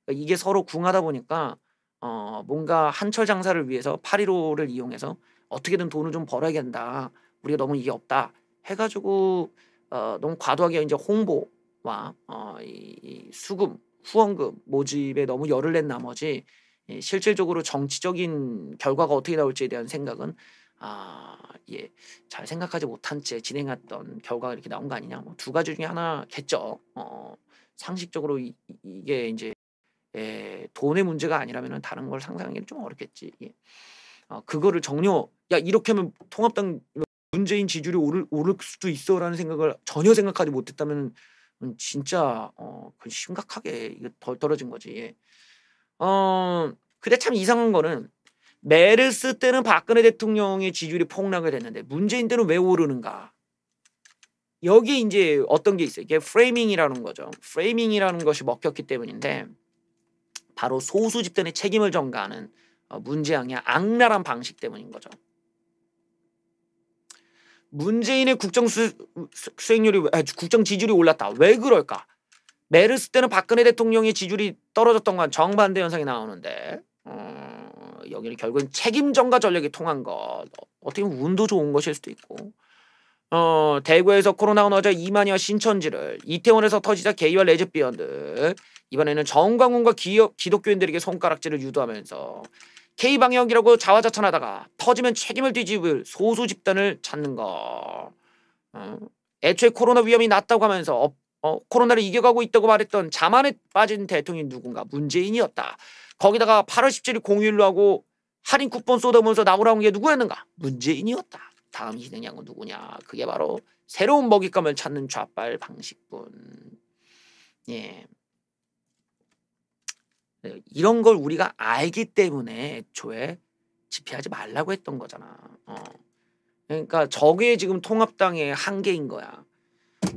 그러니까 이게 서로 궁하다 보니까 어, 뭔가 한철 장사를 위해서 815를 이용해서 어떻게든 돈을 좀 벌어야 된다. 우리가 너무 이게 없다. 해가지고 어, 너무 과도하게 이제 홍보와 어, 이, 이 수금, 후원금 모집에 너무 열을 낸 나머지 이, 예, 실질적으로 정치적인 결과가 어떻게 나올지에 대한 생각은 아, 예, 잘 생각하지 못한 채 진행했던 결과가 이렇게 나온 거 아니냐. 뭐 두 가지 중에 하나겠죠. 어, 상식적으로 이, 게 이제 예, 돈의 문제가 아니라면 다른 걸 상상하기는 좀 어렵겠지. 예. 어, 그거를 정려, 뭐, 야 이렇게 하면 통합당 문재인 지지율이 오를, 오를 수도 있어라는 생각을 전혀 생각하지 못했다면 음, 진짜 어, 심각하게 이거 덜 떨어진 거지. 예. 어, 근데 참 이상한 거는 메르스 때는 박근혜 대통령의 지지율이 폭락을 했는데 문재인 때는 왜 오르는가? 여기 이제 어떤 게 있어요. 이게 프레이밍이라는 거죠. 프레이밍이라는 것이 먹혔기 때문인데 바로 소수 집단의 책임을 전가하는 어, 문재양의 악랄한 방식 때문인 거죠. 문재인의 국정 수, 수행률이 아, 국정 지지율이 올랐다. 왜 그럴까? 메르스 때는 박근혜 대통령의 지지율이 떨어졌던 건 정반대 현상이 나오는데 음... 여기는 결국엔 책임전과 전략이 통한 것. 어떻게 보면 운도 좋은 것일 수도 있고. 어, 대구에서 코로나가 나자 이만희와 신천지를 이태원에서 터지자 게이와 레즈비언드 이번에는 정광훈과 기독교인들에게 손가락질을 유도하면서 K방역이라고 자화자찬하다가 터지면 책임을 뒤집을 소수 집단을 찾는 거. 어, 애초에 코로나 위험이 낮다고 하면서 어, 코로나를 이겨가고 있다고 말했던 자만에 빠진 대통령이 누군가 문재인이었다. 거기다가 8월 17일 공휴일로 하고 할인 쿠폰 쏟아보면서 나오라는게 누구였는가? 문재인이었다. 다음 희생양은 누구냐? 그게 바로 새로운 먹잇감을 찾는 좌빨 방식뿐. 예. 네, 이런 걸 우리가 알기 때문에 애초에 집회하지 말라고 했던 거잖아. 어. 그러니까 저게 지금 통합당의 한계인 거야.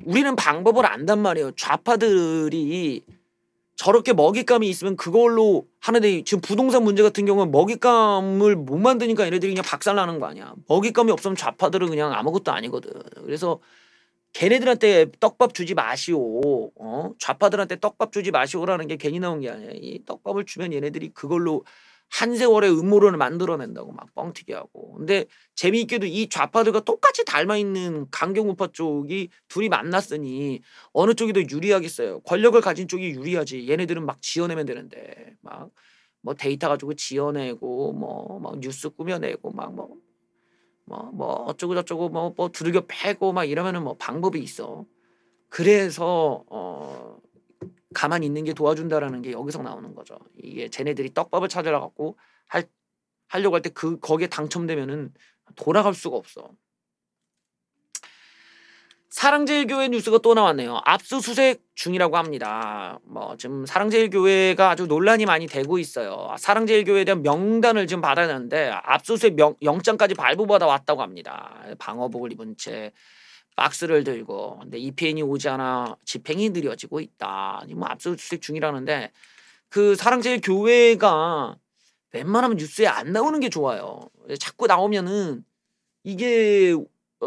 우리는 방법을 안단 말이에요. 좌파들이 저렇게 먹잇감이 있으면 그걸로 하는데 지금 부동산 문제 같은 경우는 먹잇감을 못 만드니까 얘네들이 그냥 박살나는 거 아니야. 먹잇감이 없으면 좌파들은 그냥 아무것도 아니거든. 그래서 걔네들한테 떡밥 주지 마시오. 어? 좌파들한테 떡밥 주지 마시오라는 게 괜히 나온 게 아니야. 이 떡밥을 주면 얘네들이 그걸로 한 세월의 음모론을 만들어낸다고 막 뻥튀기 하고. 근데 재미있게도 이 좌파들과 똑같이 닮아있는 강경우파 쪽이 둘이 만났으니 어느 쪽이 더 유리하겠어요. 권력을 가진 쪽이 유리하지. 얘네들은 막 지어내면 되는데 막 뭐 데이터 가지고 지어내고 뭐 막 뉴스 꾸며내고 막 뭐뭐뭐 뭐, 뭐 어쩌고 저쩌고 뭐뭐 뭐 두들겨 패고 막 이러면은 뭐 방법이 있어. 그래서 어 가만히 있는 게 도와준다라는 게 여기서 나오는 거죠. 이게 쟤네들이 떡밥을 찾으러 갖고 할 하려고 할 때 그 거기에 당첨되면은 돌아갈 수가 없어. 사랑제일교회 뉴스가 또 나왔네요. 압수수색 중이라고 합니다. 뭐 지금 사랑제일교회가 아주 논란이 많이 되고 있어요. 사랑제일교회에 대한 명단을 지금 받아야 되는데 압수수색 명, 영장까지 발부받아 왔다고 합니다. 방어복을 입은 채 박스를 들고 근데 EPN이 오지 않아 집행이 느려지고 있다. 뭐 압수수색 중이라는데 그 사랑제일교회가 웬만하면 뉴스에 안 나오는 게 좋아요. 자꾸 나오면은 이게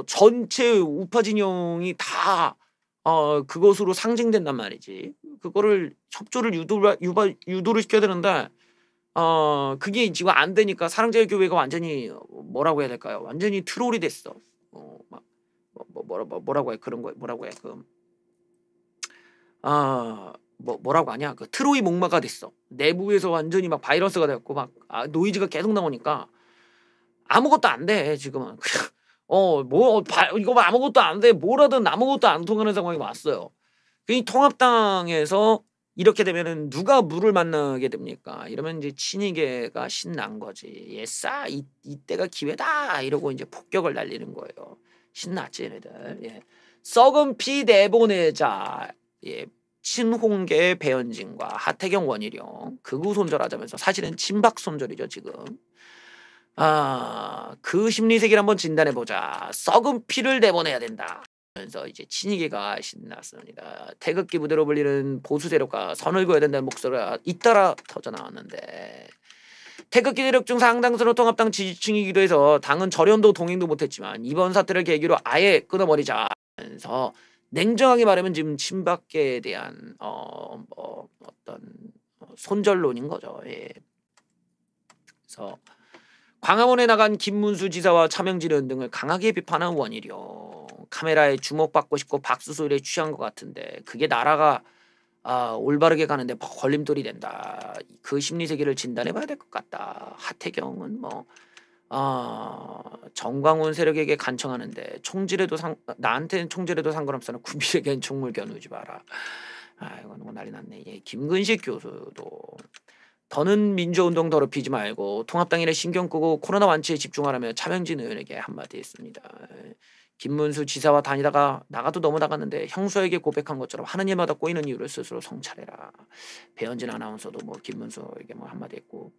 전체 우파 진영이 다 어, 그것으로 상징된단 말이지. 그거를 협조를 유도를 유발 유도를 시켜야 되는데 어, 그게 지금 안 되니까 사랑제일교회가 완전히 뭐라고 해야 될까요? 완전히 트롤이 됐어. 뭐라 뭐, 뭐라고 해 그런 거 뭐라고 해그 아, 뭐, 뭐라고 하냐. 그 트로이 목마가 됐어. 내부에서 완전히 막 바이러스가 됐고, 막, 아, 노이즈가 계속 나오니까 아무것도 안 돼, 지금은. 어, 뭐, 어, 바, 이거 아무것도 안 돼. 뭐라든 아무것도 안 통하는 상황이 왔어요. 그 통합당에서 이렇게 되면은 누가 물을 만나게 됩니까? 이러면 이제 친이계가 신난 거지. 예, 싸, 이, 이때가 기회다! 이러고 이제 폭격을 날리는 거예요. 신났지 얘네들. 예. 썩은 피 내보내자. 예. 친홍계 배현진과 하태경 원희룡 극우 손절하자면서 사실은 친박 손절이죠 지금. 아그 심리 세계를 한번 진단해 보자. 썩은 피를 내보내야 된다. 면서 이제 친이계가 신났습니다. 태극기 부대로 불리는 보수 세력과 선을 그어야 된다는 목소리가 잇따라 터져 나왔는데 태극기 세력 중 상당수는 통합당 지지층이기도 해서 당은 절연도 동행도 못했지만 이번 사태를 계기로 아예 끊어버리자면서 냉정하게 말하면 지금 친박계에 대한 어, 뭐 어떤 손절론인 거죠. 예. 그래서 광화문에 나간 김문수 지사와 차명진 의원 등을 강하게 비판한 원일이요. 카메라에 주목받고 싶고 박수 소리에 취한 것 같은데 그게 나라가 아, 올바르게 가는데 걸림돌이 된다. 그 심리 세계를 진단해 봐야 될 것 같다. 하태경은 뭐 아, 정광훈 세력에게 간청하는데 총질에도 상 나한테는 총질에도 상관없어는 군비에겐 총물 겨누지 마라. 아, 이건 뭐 난리 났네. 예, 김근식 교수도 더는 민주운동 더럽히지 말고 통합당일에 신경 끄고 코로나 완치에 집중하라며 차명진 의원에게 한마디 했습니다. 김문수 지사와 다니다가 나가도 너무 나갔는데 형수에게 고백한 것처럼 하느님마다 꼬이는 이유를 스스로 성찰해라. 배현진 아나운서도 뭐 김문수에게 뭐 한마디 했고.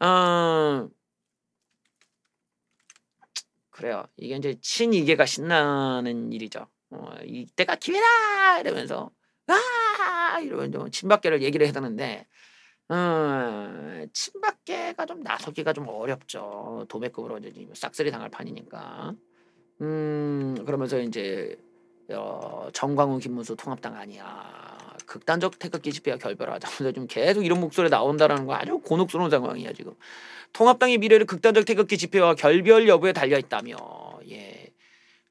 어... 그래요. 이게 이제 친이계가 신나는 일이죠. 어, 이때가 기회다 이러면서 아 이러면서 뭐 친박계를 얘기를 해다는데 음, 친박계가 좀 나서기가 좀 어렵죠. 도매급으로 이제 싹쓸이 당할 판이니까. 음 그러면서 이제 어, 정광훈 김문수 통합당 아니야 극단적 태극기 집회가 결별하자면서 좀 계속 이런 목소리 나온다라는 거 아주 곤혹스러운 상황이야 지금 통합당의 미래를 극단적 태극기 집회와 결별 여부에 달려 있다며 예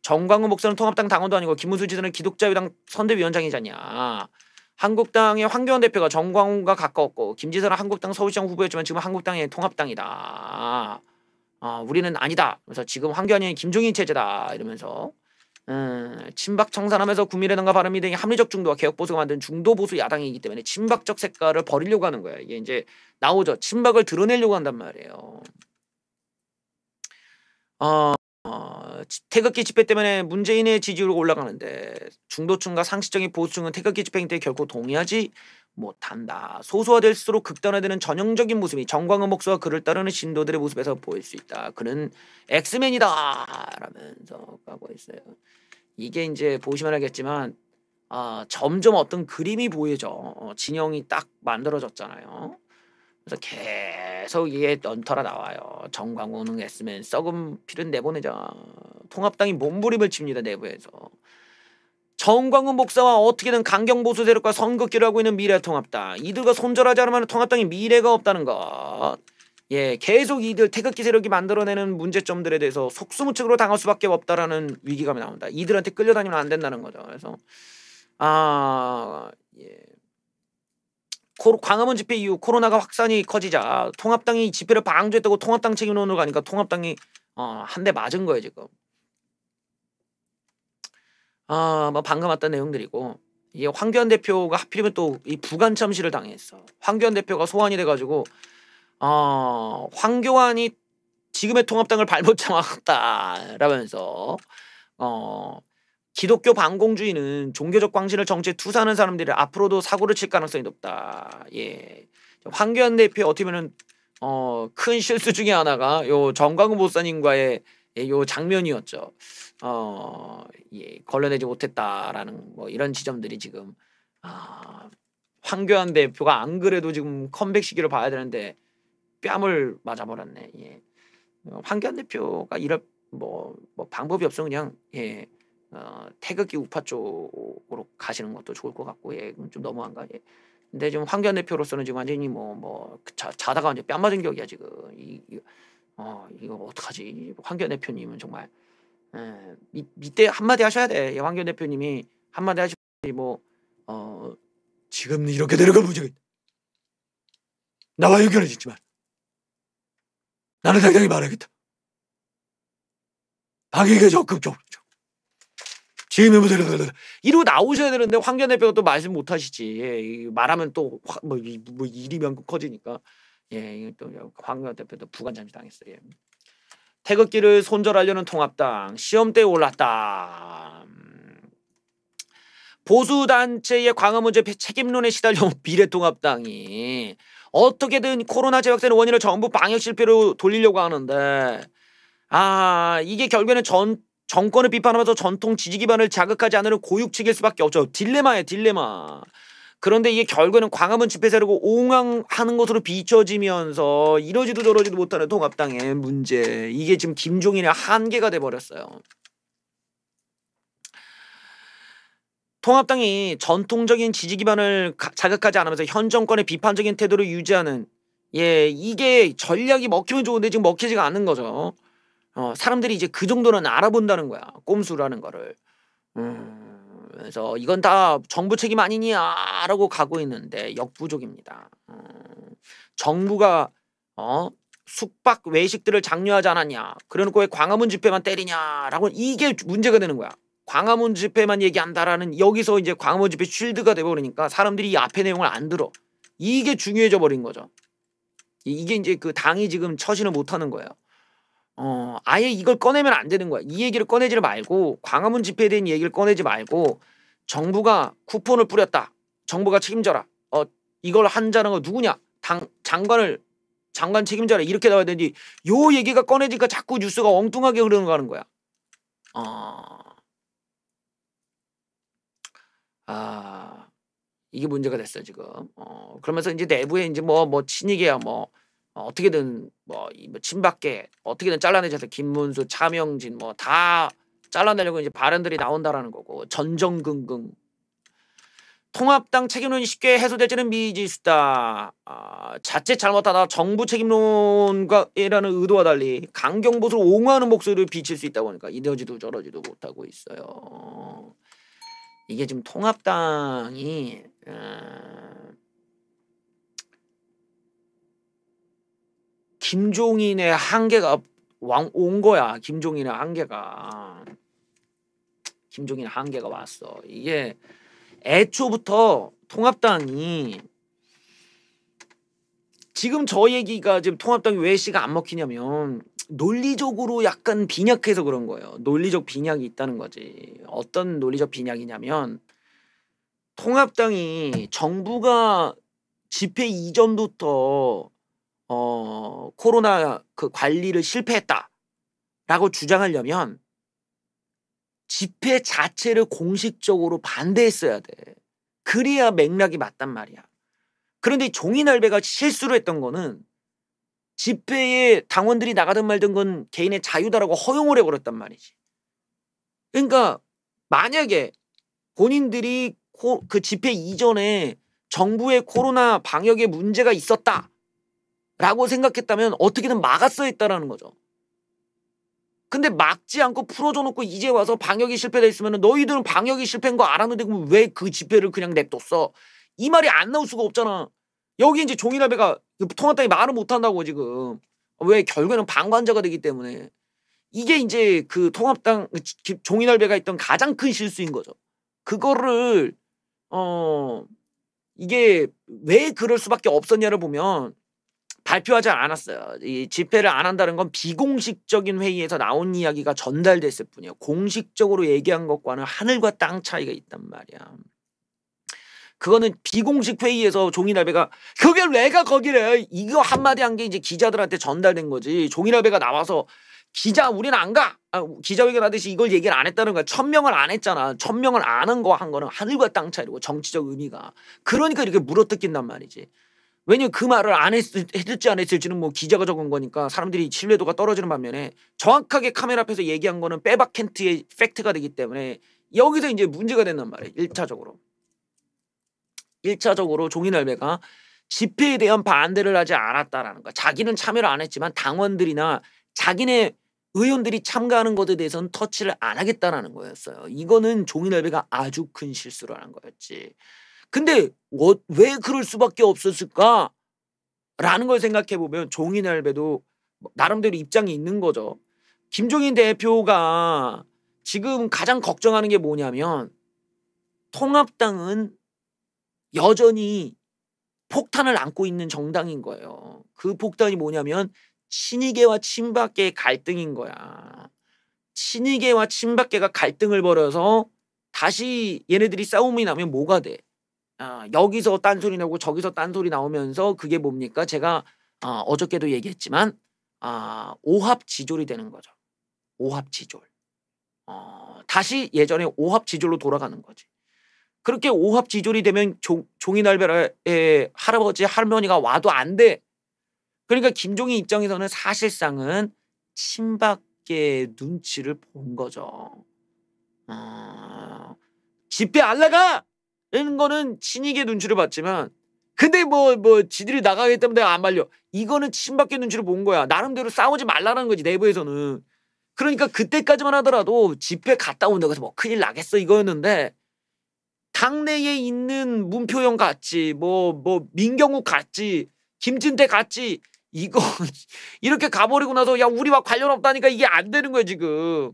정광훈 목사는 통합당 당원도 아니고 김문수 지사는 기독자유당 선대위원장이잖냐 한국당의 황교안 대표가 정광훈과 가까웠고 김 지사는 한국당 서울시장 후보였지만 지금 한국당의 통합당이다. 어, 우리는 아니다. 그래서 지금 황교안이 김종인 체제다 이러면서 음, 친박 청산하면서 국민의당과 바른미 등이 합리적 중도와 개혁보수가 만든 중도보수 야당이기 때문에 친박적 색깔을 버리려고 하는 거야. 이게 이제 나오죠. 친박을 드러내려고 한단 말이에요. 어, 어, 태극기 집회 때문에 문재인의 지지율이 올라가는데 중도층과 상식적인 보수층은 태극기 집회 행태 결코 동의하지 못한다. 소소화될수록 극단화되는 전형적인 모습이 정광훈 목수와 그를 따르는 신도들의 모습에서 보일 수 있다. 그는 엑스맨이다 라면서 가고 있어요. 이게 이제 보시면 알겠지만 아, 점점 어떤 그림이 보이죠. 어, 진영이 딱 만들어졌잖아요. 그래서 계속 이게 넌터라 나와요. 정광훈은 엑스맨 썩은 피를 내보내자. 통합당이 몸부림을 칩니다 내부에서. 정광훈 목사와 어떻게든 강경보수 세력과 선긋기를 하고 있는 미래통합당 이들과 손절하지 않으면 통합당이 미래가 없다는 것 예, 계속 이들 태극기 세력이 만들어내는 문제점들에 대해서 속수무책으로 당할 수밖에 없다라는 위기감이 나온다. 이들한테 끌려다니면 안 된다는 거죠. 그래서 아 예. 코로, 광화문 집회 이후 코로나가 확산이 커지자 통합당이 집회를 방조했다고 통합당 책임론으로 가니까 통합당이 어, 한 대 맞은 거예요 지금. 어, 뭐 방금 왔던 내용들이고 이게 황교안 대표가 하필이면 또이부관참시를 당했어. 황교안 대표가 소환이 돼가지고 어, 황교안이 지금의 통합당을 발못 잡았다라면서 어, 기독교 반공주의는 종교적 광신을 정치에 투사하는 사람들이 앞으로도 사고를 칠 가능성이 높다. 예. 황교안 대표 어떻게 보면 어, 큰 실수 중에 하나가 요 정광훈 목사님과의 예, 요 장면이었죠. 어, 예, 걸러내지 못했다라는 뭐 이런 지점들이 지금 아, 황교안 대표가 안 그래도 지금 컴백 시기를 봐야 되는데 뺨을 맞아버렸네. 예. 어, 황교안 대표가 이런 뭐, 뭐 방법이 없으면 그냥 예. 어, 태극기 우파 쪽으로 가시는 것도 좋을 것 같고 예, 좀 너무한가 예. 근데 지금 황교안 대표로서는 지금 완전히 뭐뭐 뭐 그 자다가 이제 뺨 맞은 격이야 지금 이, 이, 어 이거 어떡하지 황교안 대표님은 정말 에, 이, 이때 한마디 하셔야 돼. 황교 대표님이 한마디 하시고 뭐 어, 지금 이렇게 되는 무지겠 나와 의결을 짓지만 나는 당장히 말하겠다. 방역에 적극적으로 지금부터 이러고 나오셔야 되는데 황교 대표가 또 말씀 못 하시지 예, 말하면 또뭐뭐 뭐, 일이 면큼 커지니까 예또 황교 대표도 부관장이 당했어요. 예. 태극기를 손절하려는 통합당 시험대에 올랐다. 보수단체의 광화문제 책임론에 시달려온 미래통합당이 어떻게든 코로나 재확산의 원인을 전부 방역 실패로 돌리려고 하는데 아 이게 결국에는 전 정권을 비판하면서 전통 지지 기반을 자극하지 않으려 고육책일 수밖에 없죠. 딜레마예요 딜레마. 그런데 이게 결과는 광화문 집회자라고 옹항하는 것으로 비춰지면서 이러지도 저러지도 못하는 통합당의 문제 이게 지금 김종인의 한계가 돼버렸어요. 통합당이 전통적인 지지 기반을 자극하지 않으면서 현 정권의 비판적인 태도를 유지하는 예 이게 전략이 먹히면 좋은데 지금 먹히지가 않는 거죠. 어, 사람들이 이제 그 정도는 알아본다는 거야 꼼수라는 거를. 음. 그래서 이건 다 정부 책임 아니냐라고 가고 있는데 역부족입니다. 음, 정부가 어, 숙박 외식들을 장려하지 않았냐. 그러는 거에 광화문 집회만 때리냐라고 이게 문제가 되는 거야. 광화문 집회만 얘기한다라는 여기서 이제 광화문 집회 쉴드가 돼버리니까 사람들이 이 앞에 내용을 안 들어. 이게 중요해져 버린 거죠. 이게 이제 그 당이 지금 처신을 못하는 거예요. 어, 아예 이걸 꺼내면 안 되는 거야. 이 얘기를 꺼내지 말고 광화문 집회에 대한 얘기를 꺼내지 말고 정부가 쿠폰을 뿌렸다. 정부가 책임져라. 어, 이걸 한자는 거 누구냐? 당 장관을 장관 책임져라 이렇게 나와야 되는데 요 얘기가 꺼내니까 지 자꾸 뉴스가 엉뚱하게 흐르는 거야. 어... 아 이게 문제가 됐어요 지금. 어, 그러면서 이제 내부에 이제 뭐뭐 뭐 친이계야 뭐 어, 떻게든뭐 친박계 어떻게든 뭐 뭐 잘라내셔서 김문수, 차명진 뭐 다 잘라내려고 이제 발언들이 나온다라는 거고 전전긍긍 통합당 책임론이 쉽게 해소될지는 미지수다. 아, 자체 잘못하다 정부 책임론과라는 의도와 달리 강경보수를 옹호하는 목소리를 비칠 수 있다 고하니까 이러지도 저러지도 못하고 있어요. 이게 지금 통합당이 음, 김종인의 한계가 왕 온 거야. 김종인의 한계가. 김종인 의 한계가 왔어. 이게 애초부터 통합당이 지금 저 얘기가 지금 통합당이 왜 씨가 안 먹히냐면 논리적으로 약간 빈약해서 그런 거예요. 논리적 빈약이 있다는 거지. 어떤 논리적 빈약이냐면 통합당이 정부가 집회 이전부터 어, 코로나 그 관리를 실패했다라고 주장하려면 집회 자체를 공식적으로 반대했어야 돼. 그래야 맥락이 맞단 말이야. 그런데 종이날배가 실수를 했던 거는 집회에 당원들이 나가든 말든 건 개인의 자유다라고 허용을 해버렸단 말이지. 그러니까 만약에 본인들이 그 집회 이전에 정부의 코로나 방역에 문제가 있었다. 라고 생각했다면 어떻게든 막았어야 했다라는 거죠. 근데 막지 않고 풀어줘 놓고 이제 와서 방역이 실패있으면 너희들은 방역이 실패인 거 알았는데 그럼 왜그 집회를 그냥 냅뒀어? 이 말이 안 나올 수가 없잖아. 여기 이제 종이라배가 그 통합당이 말을 못한다고 지금. 왜 결국에는 방관자가 되기 때문에. 이게 이제 그 통합당 그 종이날배가 있던 가장 큰 실수인 거죠. 그거를 어 이게 왜 그럴 수밖에 없었냐를 보면 발표하지 않았어요. 이 집회를 안 한다는 건 비공식적인 회의에서 나온 이야기가 전달됐을 뿐이에요. 공식적으로 얘기한 것과는 하늘과 땅 차이가 있단 말이야. 그거는 비공식 회의에서 종이나베가 그게 내가 거기를 이거 한마디 한 게 이제 기자들한테 전달된 거지. 종이나베가 나와서 기자 우리는 안 가. 아, 기자회견 하듯이 이걸 얘기를 안 했다는 거야. 천명을 안 했잖아. 천명을 안한거한 거는 하늘과 땅 차이고 정치적 의미가. 그러니까 이렇게 물어뜯긴단 말이지. 왜냐면 그 말을 안 했, 했을지 안 했을지는 뭐 기자가 적은 거니까 사람들이 신뢰도가 떨어지는 반면에 정확하게 카메라 앞에서 얘기한 거는 빼박 켄트의 팩트가 되기 때문에 여기서 이제 문제가 된단 말이에요. 1차적으로. 1차적으로 종이날매가 집회에 대한 반대를 하지 않았다라는 거야. 자기는 참여를 안 했지만 당원들이나 자기네 의원들이 참가하는 것에 대해서는 터치를 안 하겠다라는 거였어요. 이거는 종이날배가 아주 큰실수라는 거였지. 근데 어, 왜 그럴 수밖에 없었을까? 라는 걸 생각해 보면 종이날배도 뭐 나름대로 입장이 있는 거죠. 김종인 대표가 지금 가장 걱정하는 게 뭐냐면 통합당은 여전히 폭탄을 안고 있는 정당인 거예요. 그 폭탄이 뭐냐면 친이계와 친박계의 갈등인 거야. 친이계와 친박계가 갈등을 벌여서 다시 얘네들이 싸움이 나면 뭐가 돼? 아, 여기서 딴소리 내고 저기서 딴소리 나오면서 그게 뭡니까? 제가 아, 어, 저께도 얘기했지만 아, 오합지졸이 되는 거죠. 오합지졸. 어, 다시 예전에 오합지졸로 돌아가는 거지. 그렇게 오합지졸이 되면 종, 이날벼락에 할아버지 할머니가 와도 안 돼. 그러니까 김종인 입장에서는 사실상은 친박의 눈치를 본 거죠. 어, 집회 안 나가! 이런 거는 진이게 눈치를 봤지만 근데 뭐뭐 뭐 지들이 나가기 때문에 내가 안 말려. 이거는 친밖에 눈치를 본 거야. 나름대로 싸우지 말라는 거지 내부에서는. 그러니까 그때까지만 하더라도 집회 갔다 온다고 해서 뭐 큰일 나겠어 이거였는데 당내에 있는 문표영 같지 뭐뭐 뭐 민경욱 같지 김진태 같지 이거 이렇게 가버리고 나서 야 우리와 관련 없다니까 이게 안 되는 거야 지금.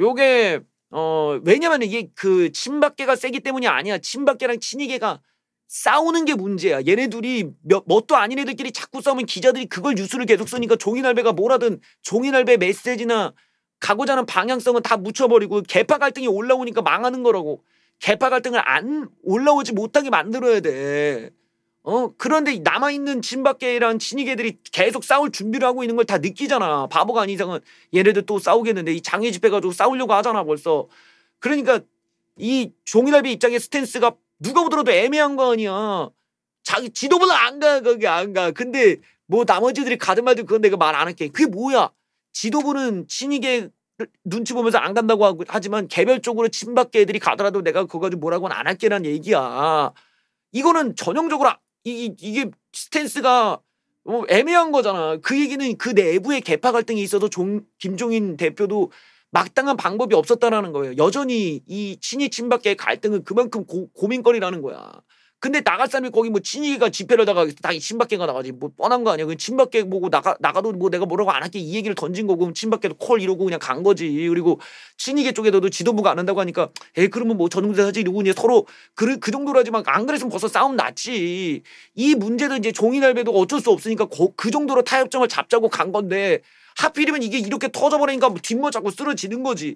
요게 어 왜냐면 이게 그 친박계가 세기 때문이 아니야. 친박계랑 친이계가 싸우는 게 문제야. 얘네 둘이 몇, 뭣도 아닌 애들끼리 자꾸 싸우면 기자들이 그걸 뉴스를 계속 쓰니까 종이날배가 뭐라든 종이날배 메시지나 가고자 하는 방향성은 다 묻혀버리고 개파 갈등이 올라오니까 망하는 거라고. 개파 갈등을 안 올라오지 못하게 만들어야 돼. 어 그런데 남아있는 진박계랑진이계들이 계속 싸울 준비를 하고 있는 걸 다 느끼잖아 바보가 아닌 이상은 얘네들 또 싸우겠는데 이 장애 집회 가지고 싸우려고 하잖아 벌써 그러니까 이 종이날비 입장의 스탠스가 누가 보더라도 애매한 거 아니야 자기 지도부는 안가 거기 안가 근데 뭐 나머지들이 가든 말든 그건 내가 말 안 할게 그게 뭐야 지도부는 진이계 눈치 보면서 안 간다고 하고 하지만 개별적으로 친박계 애들이 가더라도 내가 그거 가지고 뭐라고는 안 할게란 얘기야 이거는 전형적으로 이, 이게 스탠스가 뭐 애매한 거잖아. 그 얘기는 그 내부의 계파 갈등이 있어도 종, 김종인 대표도 막당한 방법이 없었다라는 거예요. 여전히 이 친이 친박계의 갈등은 그만큼 고, 민거리라는 거야. 근데 나갈 사람이 거기 뭐친이가 집회를다가 당 친박계가 나가지 뭐 뻔한 거 아니야. 그 친박계 보고 나가 나가도 뭐 내가 뭐라고 안 할게 이 얘기를 던진 거고 친박계도 콜 이러고 그냥 간 거지. 그리고 친이계 쪽에도 지도부가 안 한다고 하니까 에 그러면 뭐 전국대 사지 이러고 이제 서로 그, 그정도로하지만안 그랬으면 벌써 싸움 났지. 이 문제도 이제 종이날배도 어쩔 수 없으니까 거, 그 정도로 타협점을 잡자고 간 건데 하필이면 이게 이렇게 터져버리니까 뭐 뒷모 자꾸 쓰러지는 거지.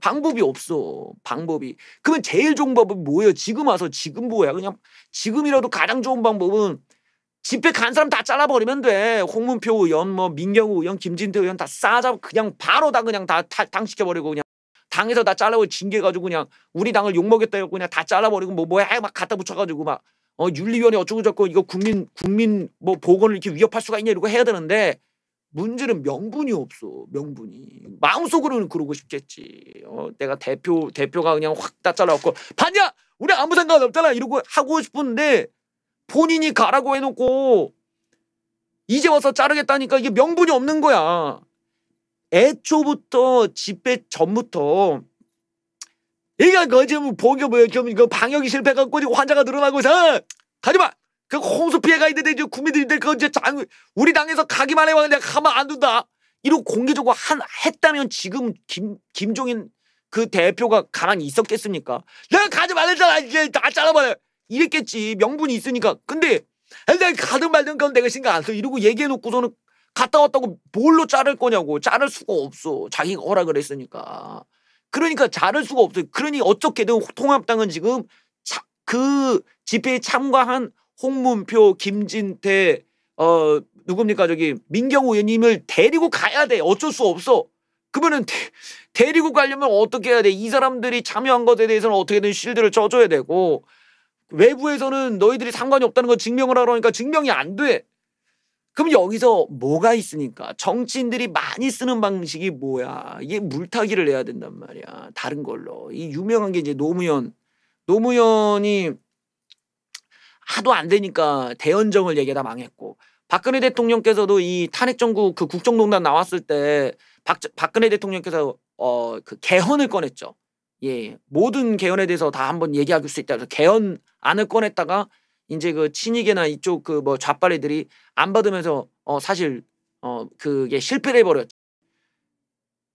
방법이 없어. 방법이. 그러면 제일 좋은 방법이 뭐예요? 지금 와서 지금 뭐야? 그냥 지금이라도 가장 좋은 방법은 집회 간 사람 다 잘라버리면 돼. 홍문표 의원, 뭐 민경우 의원, 김진태 의원 다 싸잡 고 그냥 바로 다 그냥 다 당시켜버리고 그냥 당에서 다 잘라버리고 징계가지고 그냥 우리 당을 욕먹였다 해고 그냥 다 잘라버리고 뭐 뭐야 막 갖다 붙여가지고 막 어, 윤리위원회 어쩌고 저쩌고 이거 국민 국민 뭐 보건을 이렇게 위협할 수가 있냐 이러고 해야 되는데 문제는 명분이 없어 명분이 마음속으로는 그러고 싶겠지 어, 내가 대표 대표가 그냥 확 다 잘라갖고 반야 우리 아무 생각 없잖아 이러고 하고 싶은데 본인이 가라고 해놓고 이제 와서 자르겠다니까 이게 명분이 없는 거야 애초부터 집회 전부터 이게 거지 보기 뭐, 뭐야 좀 이거 방역이 실패해갖고 환자가 늘어나고 있어 가지마 그 홍수 피해가 있는데 이제 국민들이 그 이제 장, 우리 당에서 가기만 해봐 내가 가만 안 둔다. 이러고 공개적으로 한 했다면 지금 김 김종인 그 대표가 가만히 있었겠습니까? 내가 가지 말랬잖아 이제 다 잘라버려. 이랬겠지 명분이 있으니까. 근데 내가 가든 말든 그건 내가 신경 안 써. 이러고 얘기해놓고서는 갔다 왔다고 뭘로 자를 거냐고 자를 수가 없어. 자기가 허락그랬으니까 그러니까 자를 수가 없어 그러니 어떻게든 통합당은 지금 자, 그 집회에 참가한 홍문표, 김진태, 어 누굽니까 저기 민경우 의원님을 데리고 가야 돼. 어쩔 수 없어. 그러면은 데, 데리고 가려면 어떻게 해야 돼? 이 사람들이 참여한 것에 대해서는 어떻게든 실드를 쳐줘야 되고 외부에서는 너희들이 상관이 없다는 거 증명을 하러 하니까 증명이 안 돼. 그럼 여기서 뭐가 있으니까 정치인들이 많이 쓰는 방식이 뭐야? 이게 물타기를 해야 된단 말이야. 다른 걸로. 이 유명한 게 이제 노무현. 노무현이 하도 안 되니까 대연정을 얘기하다 망했고 박근혜 대통령께서도 이 탄핵 정국 그 국정농단 나왔을 때 박, 박근혜 대통령께서 어 그 개헌을 꺼냈죠. 예 모든 개헌에 대해서 다 한번 얘기할 수 있다. 그래서 개헌 안을 꺼냈다가 이제 그 친이계나 이쪽 그 뭐좌빨이들이안 받으면서 어 사실 어 그게 실패를 해버렸죠.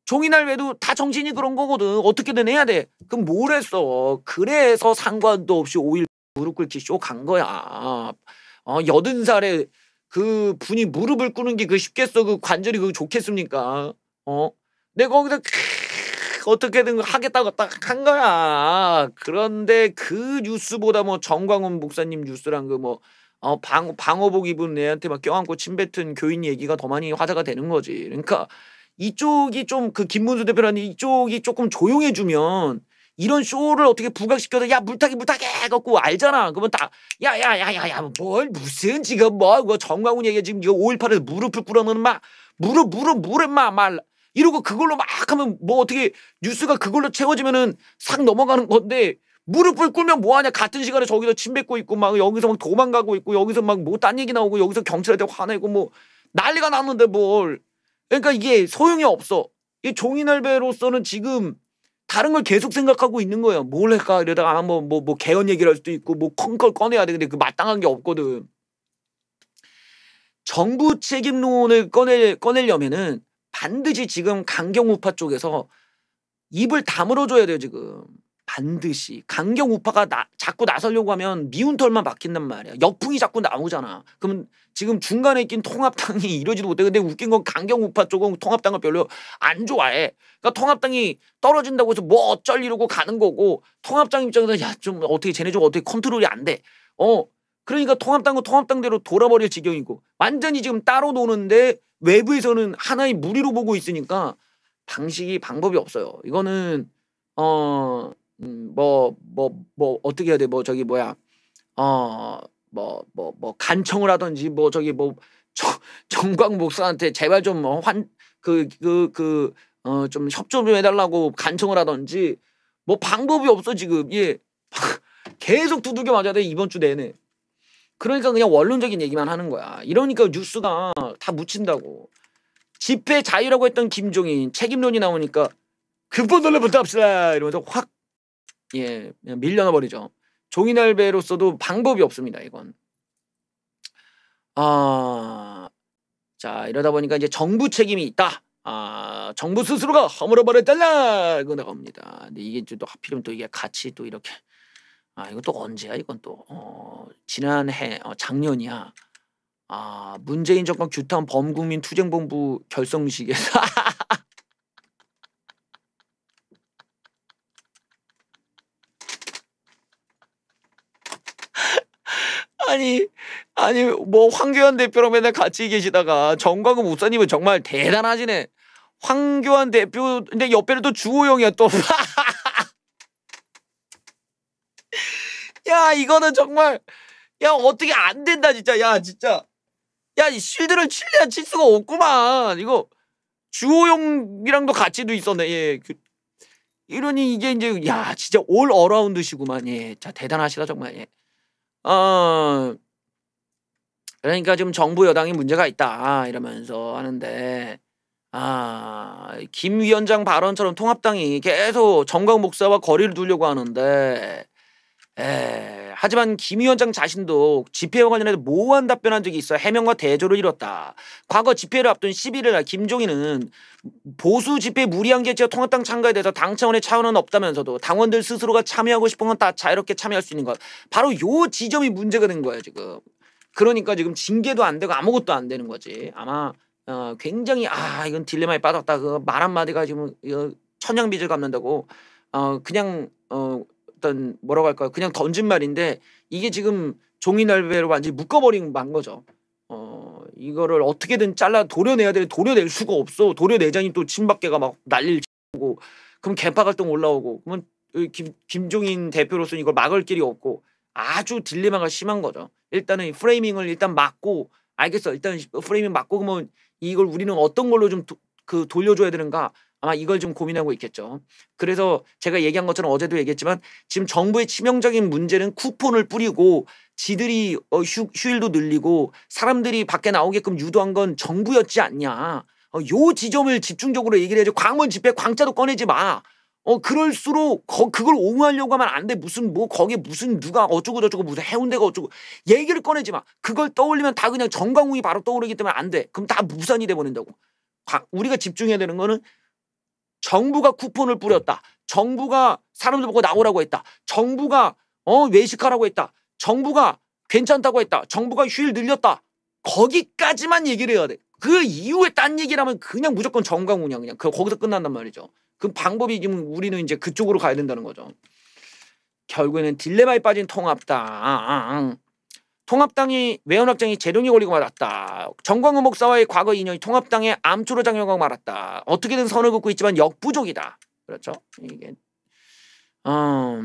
종이날 외도 에다 정신이 그런 거거든. 어떻게든 해야 돼. 그럼 뭘 했어. 그래서 상관도 없이 오일 무릎 꿇기 쇼 간 거야. 어, 여든 살에 그 분이 무릎을 꿇는 게 그 쉽겠어. 그 관절이 그 좋겠습니까? 어? 내 거기서 어떻게든 하겠다고 딱 한 거야. 그런데 그 뉴스보다 뭐 정광훈 목사님 뉴스랑 그뭐 어, 방, 방어복 입은 애한테 막 껴안고 침 뱉은 교인 얘기가 더 많이 화제가 되는 거지. 그러니까 이쪽이 좀 그 김문수 대표라는 이쪽이 조금 조용해주면 이런 쇼를 어떻게 부각시켜서 야 물타기 물타기 해갖고 알잖아. 그러면 딱야야야야야뭘 무슨 지금 뭐 정광훈 얘기 지금 이거 5.18에서 무릎을 꿇어놓는 막 무릎 무릎 무릎 막말 이러고 그걸로 막 하면 뭐 어떻게 뉴스가 그걸로 채워지면은 싹 넘어가는 건데 무릎을 꿇면 뭐하냐 같은 시간에 저기서 침 뱉고 있고 막 여기서 막 도망가고 있고 여기서 막 뭐 딴 얘기 나오고 여기서 경찰한테 화내고 뭐 난리가 났는데 뭘 그러니까 이게 소용이 없어 이 종이날배로서는 지금 다른 걸 계속 생각하고 있는 거예요. 뭘 할까 이러다가 뭐뭐 아, 뭐, 뭐 개헌 얘기를 할 수도 있고 뭐큰걸 꺼내야 되는데 그 마땅한 게 없거든. 정부 책임론을 꺼내 꺼내려면은 반드시 지금 강경우파 쪽에서 입을 다물어줘야 돼요 지금. 반드시 강경 우파가 나, 자꾸 나서려고 하면 미운 털만 박힌단 말이야. 역풍이 자꾸 나오잖아. 그럼 지금 중간에 있긴 통합당이 이러지도 못해. 근데 웃긴 건 강경 우파 쪽은 통합당을 별로 안 좋아해. 그러니까 통합당이 떨어진다고 해서 뭐 어쩔 이러고 가는 거고 통합당 입장에서 야좀 어떻게 쟤네 좀 어떻게 컨트롤이 안 돼. 어 그러니까 통합당은 통합당대로 돌아버릴 지경이고 완전히 지금 따로 노는데 외부에서는 하나의 무리로 보고 있으니까 방식이 방법이 없어요. 이거는 어 뭐뭐뭐 음, 뭐, 뭐, 뭐 어떻게 해야 돼? 뭐 저기 뭐야 어뭐 뭐뭐 뭐, 간청을 하든지 뭐 저기 뭐 정, 정광 목사한테 제발 좀환그 그 그 어좀 어, 협조 좀 해달라고 간청을 하든지 뭐 방법이 없어 지금 예 계속 두들겨 맞아야 돼 이번 주 내내 그러니까 그냥 원론적인 얘기만 하는 거야 이러니까 뉴스가 다 묻힌다고 집회 자유라고 했던 김종인 책임론이 나오니까 극본 놀래부터 합시다 이러면서 확 예, 밀려나 버리죠. 종이 날배로서도 방법이 없습니다. 이건. 아, 자 이러다 보니까 이제 정부 책임이 있다. 아, 정부 스스로가 허물어 버렸달라 이거 나갑니다. 근데 이게 또 하필이면 또 이게 같이 또 이렇게 아 이거 또 언제야 이건 또 어, 지난해 어, 작년이야. 아 문재인 정권 규탄 범국민 투쟁본부 결성식에서 아니 아니 뭐 황교안 대표랑 맨날 같이 계시다가 정광훈 목사님은 정말 대단하시네. 황교안 대표 근데 옆에는 또 주호영이야 또. 야 이거는 정말 야 어떻게 안 된다 진짜 야 진짜 야 이 실드를 칠려야칠 수가 없구만 이거 주호영이랑도 같이도 있었네 예 그, 이러니 이게 이제 야 진짜 올 어라운드시구만 예자 대단하시다 정말 예. 어 그러니까 지금 정부 여당이 문제가 있다 아, 이러면서 하는데 아, 김 위원장 발언처럼 통합당이 계속 정광 목사와 거리를 두려고 하는데 에, 하지만 김 위원장 자신도 집회와 관련해서 모호한 답변한 적이 있어 해명과 대조를 이뤘다. 과거 집회를 앞둔 11일 날 김종인은 보수 집회 무리한 개최와 통합당 참가에 대해서 당 차원의 차원은 없다면서도 당원들 스스로가 참여하고 싶은 건 다 자유롭게 참여할 수 있는 것. 바로 요 지점이 문제가 된 거예요 지금. 그러니까 지금 징계도 안 되고 아무것도 안 되는 거지. 아마 어, 굉장히 아 이건 딜레마에 빠졌다. 그 말 한마디가 지금 천냥빚을 갚는다고 어, 그냥 어, 어떤 뭐라고 할까요? 그냥 던진 말인데 이게 지금 종이날배로 완전히 묶어버린 만 거죠. 어 이거를 어떻게든 잘라 도려내야 되 도려낼 수가 없어. 도려내자니 또 친박계가 막 난리를 고 그럼 개파 갈등 올라오고 그러면 김, 김종인 대표로서는 이걸 막을 길이 없고 아주 딜레마가 심한 거죠. 일단은 프레이밍을 일단 막고 알겠어. 일단 프레이밍 막고 그러면 이걸 우리는 어떤 걸로 좀 그 돌려줘야 되는가 아마 이걸 좀 고민하고 있겠죠. 그래서 제가 얘기한 것처럼 어제도 얘기했지만 지금 정부의 치명적인 문제는 쿠폰을 뿌리고 지들이 어, 휴, 휴일도 늘리고 사람들이 밖에 나오게끔 유도한 건 정부였지 않냐. 어, 요 지점을 집중적으로 얘기를 해야지. 광문 집회 광자도 꺼내지 마. 어 그럴수록 거, 그걸 옹호하려고 하면 안 돼. 무슨 뭐 거기에 무슨 누가 어쩌고 저쩌고 무슨 해운대가 어쩌고 얘기를 꺼내지 마. 그걸 떠올리면 다 그냥 정광훈이 바로 떠오르기 때문에 안 돼. 그럼 다 무산이 돼 버린다고. 우리가 집중해야 되는 거는 정부가 쿠폰을 뿌렸다. 정부가 사람들 보고 나오라고 했다. 정부가 어 외식하라고 했다. 정부가 괜찮다고 했다. 정부가 휴일 늘렸다. 거기까지만 얘기를 해야 돼. 그 이후에 딴 얘기라면 그냥 무조건 정강 운영 그냥 그 거기서 끝난단 말이죠. 그 방법이 지금 우리는 이제 그쪽으로 가야 된다는 거죠. 결국에는 딜레마에 빠진 통합당. 통합당이 외연확장이 제동이 걸리고 말았다. 정광우 목사와의 과거 인연이 통합당의 암초로 작용하고 말았다. 어떻게든 선을 긋고 있지만 역부족이다. 그렇죠? 이게 어,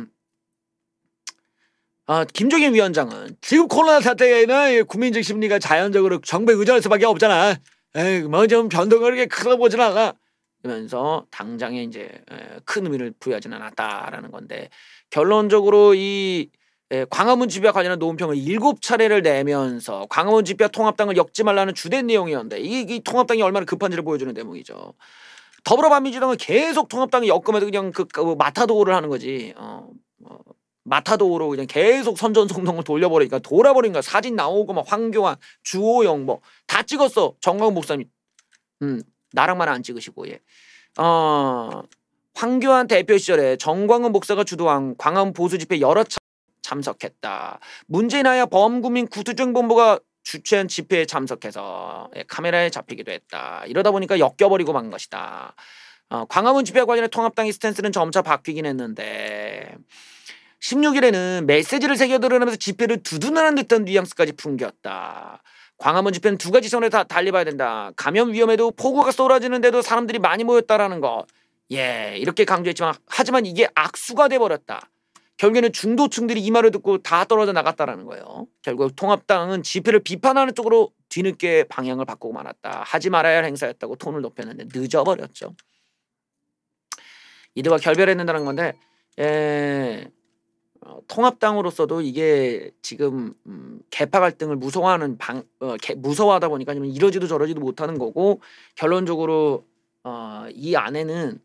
아, 김종인 위원장은 지금 코로나 사태에는 국민적 심리가 자연적으로 정부에 의존할 수밖에 없잖아. 뭐좀 변동을 그렇게 크게 보진 않아. 그러면서 당장에 이제 큰 의미를 부여하지는 않았다라는 건데 결론적으로 이 예, 광화문 집회와 관련한 논평을 일곱 차례를 내면서 광화문 집회와 통합당을 엮지 말라는 주된 내용이었는데 이, 이 통합당이 얼마나 급한지를 보여주는 대목이죠. 더불어민주당은 계속 통합당이 엮으면서 그냥 그, 그 뭐 마타도를 하는 거지. 어, 어, 뭐 마타도로 그냥 계속 선전송동을 돌려버리니까 돌아버린 거야. 사진 나오고 막 황교안, 주호영 뭐다 찍었어. 정광 목사님. 음, 나랑만 안 찍으시고 예. 어, 황교안 대표 시절에 정광훈 목사가 주도한 광화문 보수 집회 여러 차례 참석했다. 문재인 하야 범국민구두정본부가 주최한 집회에 참석해서 예, 카메라에 잡히기도 했다. 이러다 보니까 엮여버리고 만 것이다. 어, 광화문 집회 와 관련해 통합당의 스탠스는 점차 바뀌긴 했는데 16일에는 메시지를 새겨들내면서 집회를 두둔하는 듯한 뉘앙스까지 풍겼다. 광화문 집회는 두 가지 선에서 달리 봐야 된다. 감염 위험에도 폭우가 쏟아지는데도 사람들이 많이 모였다라는 것. 예, 이렇게 강조했지만 하지만 이게 악수가 돼버렸다. 결국에는 중도층들이 이 말을 듣고 다 떨어져 나갔다라는 거예요. 결국 통합당은 집회를 비판하는 쪽으로 뒤늦게 방향을 바꾸고 말았다. 하지 말아야 할 행사였다고 톤을 높였는데 늦어버렸죠. 이들과 결별했는다는 건데 에, 예, 어, 통합당으로서도 이게 지금 음, 개파 갈등을 무서워하는 방 어, 개, 무서워하다 보니까 이러지도 저러지도 못하는 거고 결론적으로 어, 이 안에는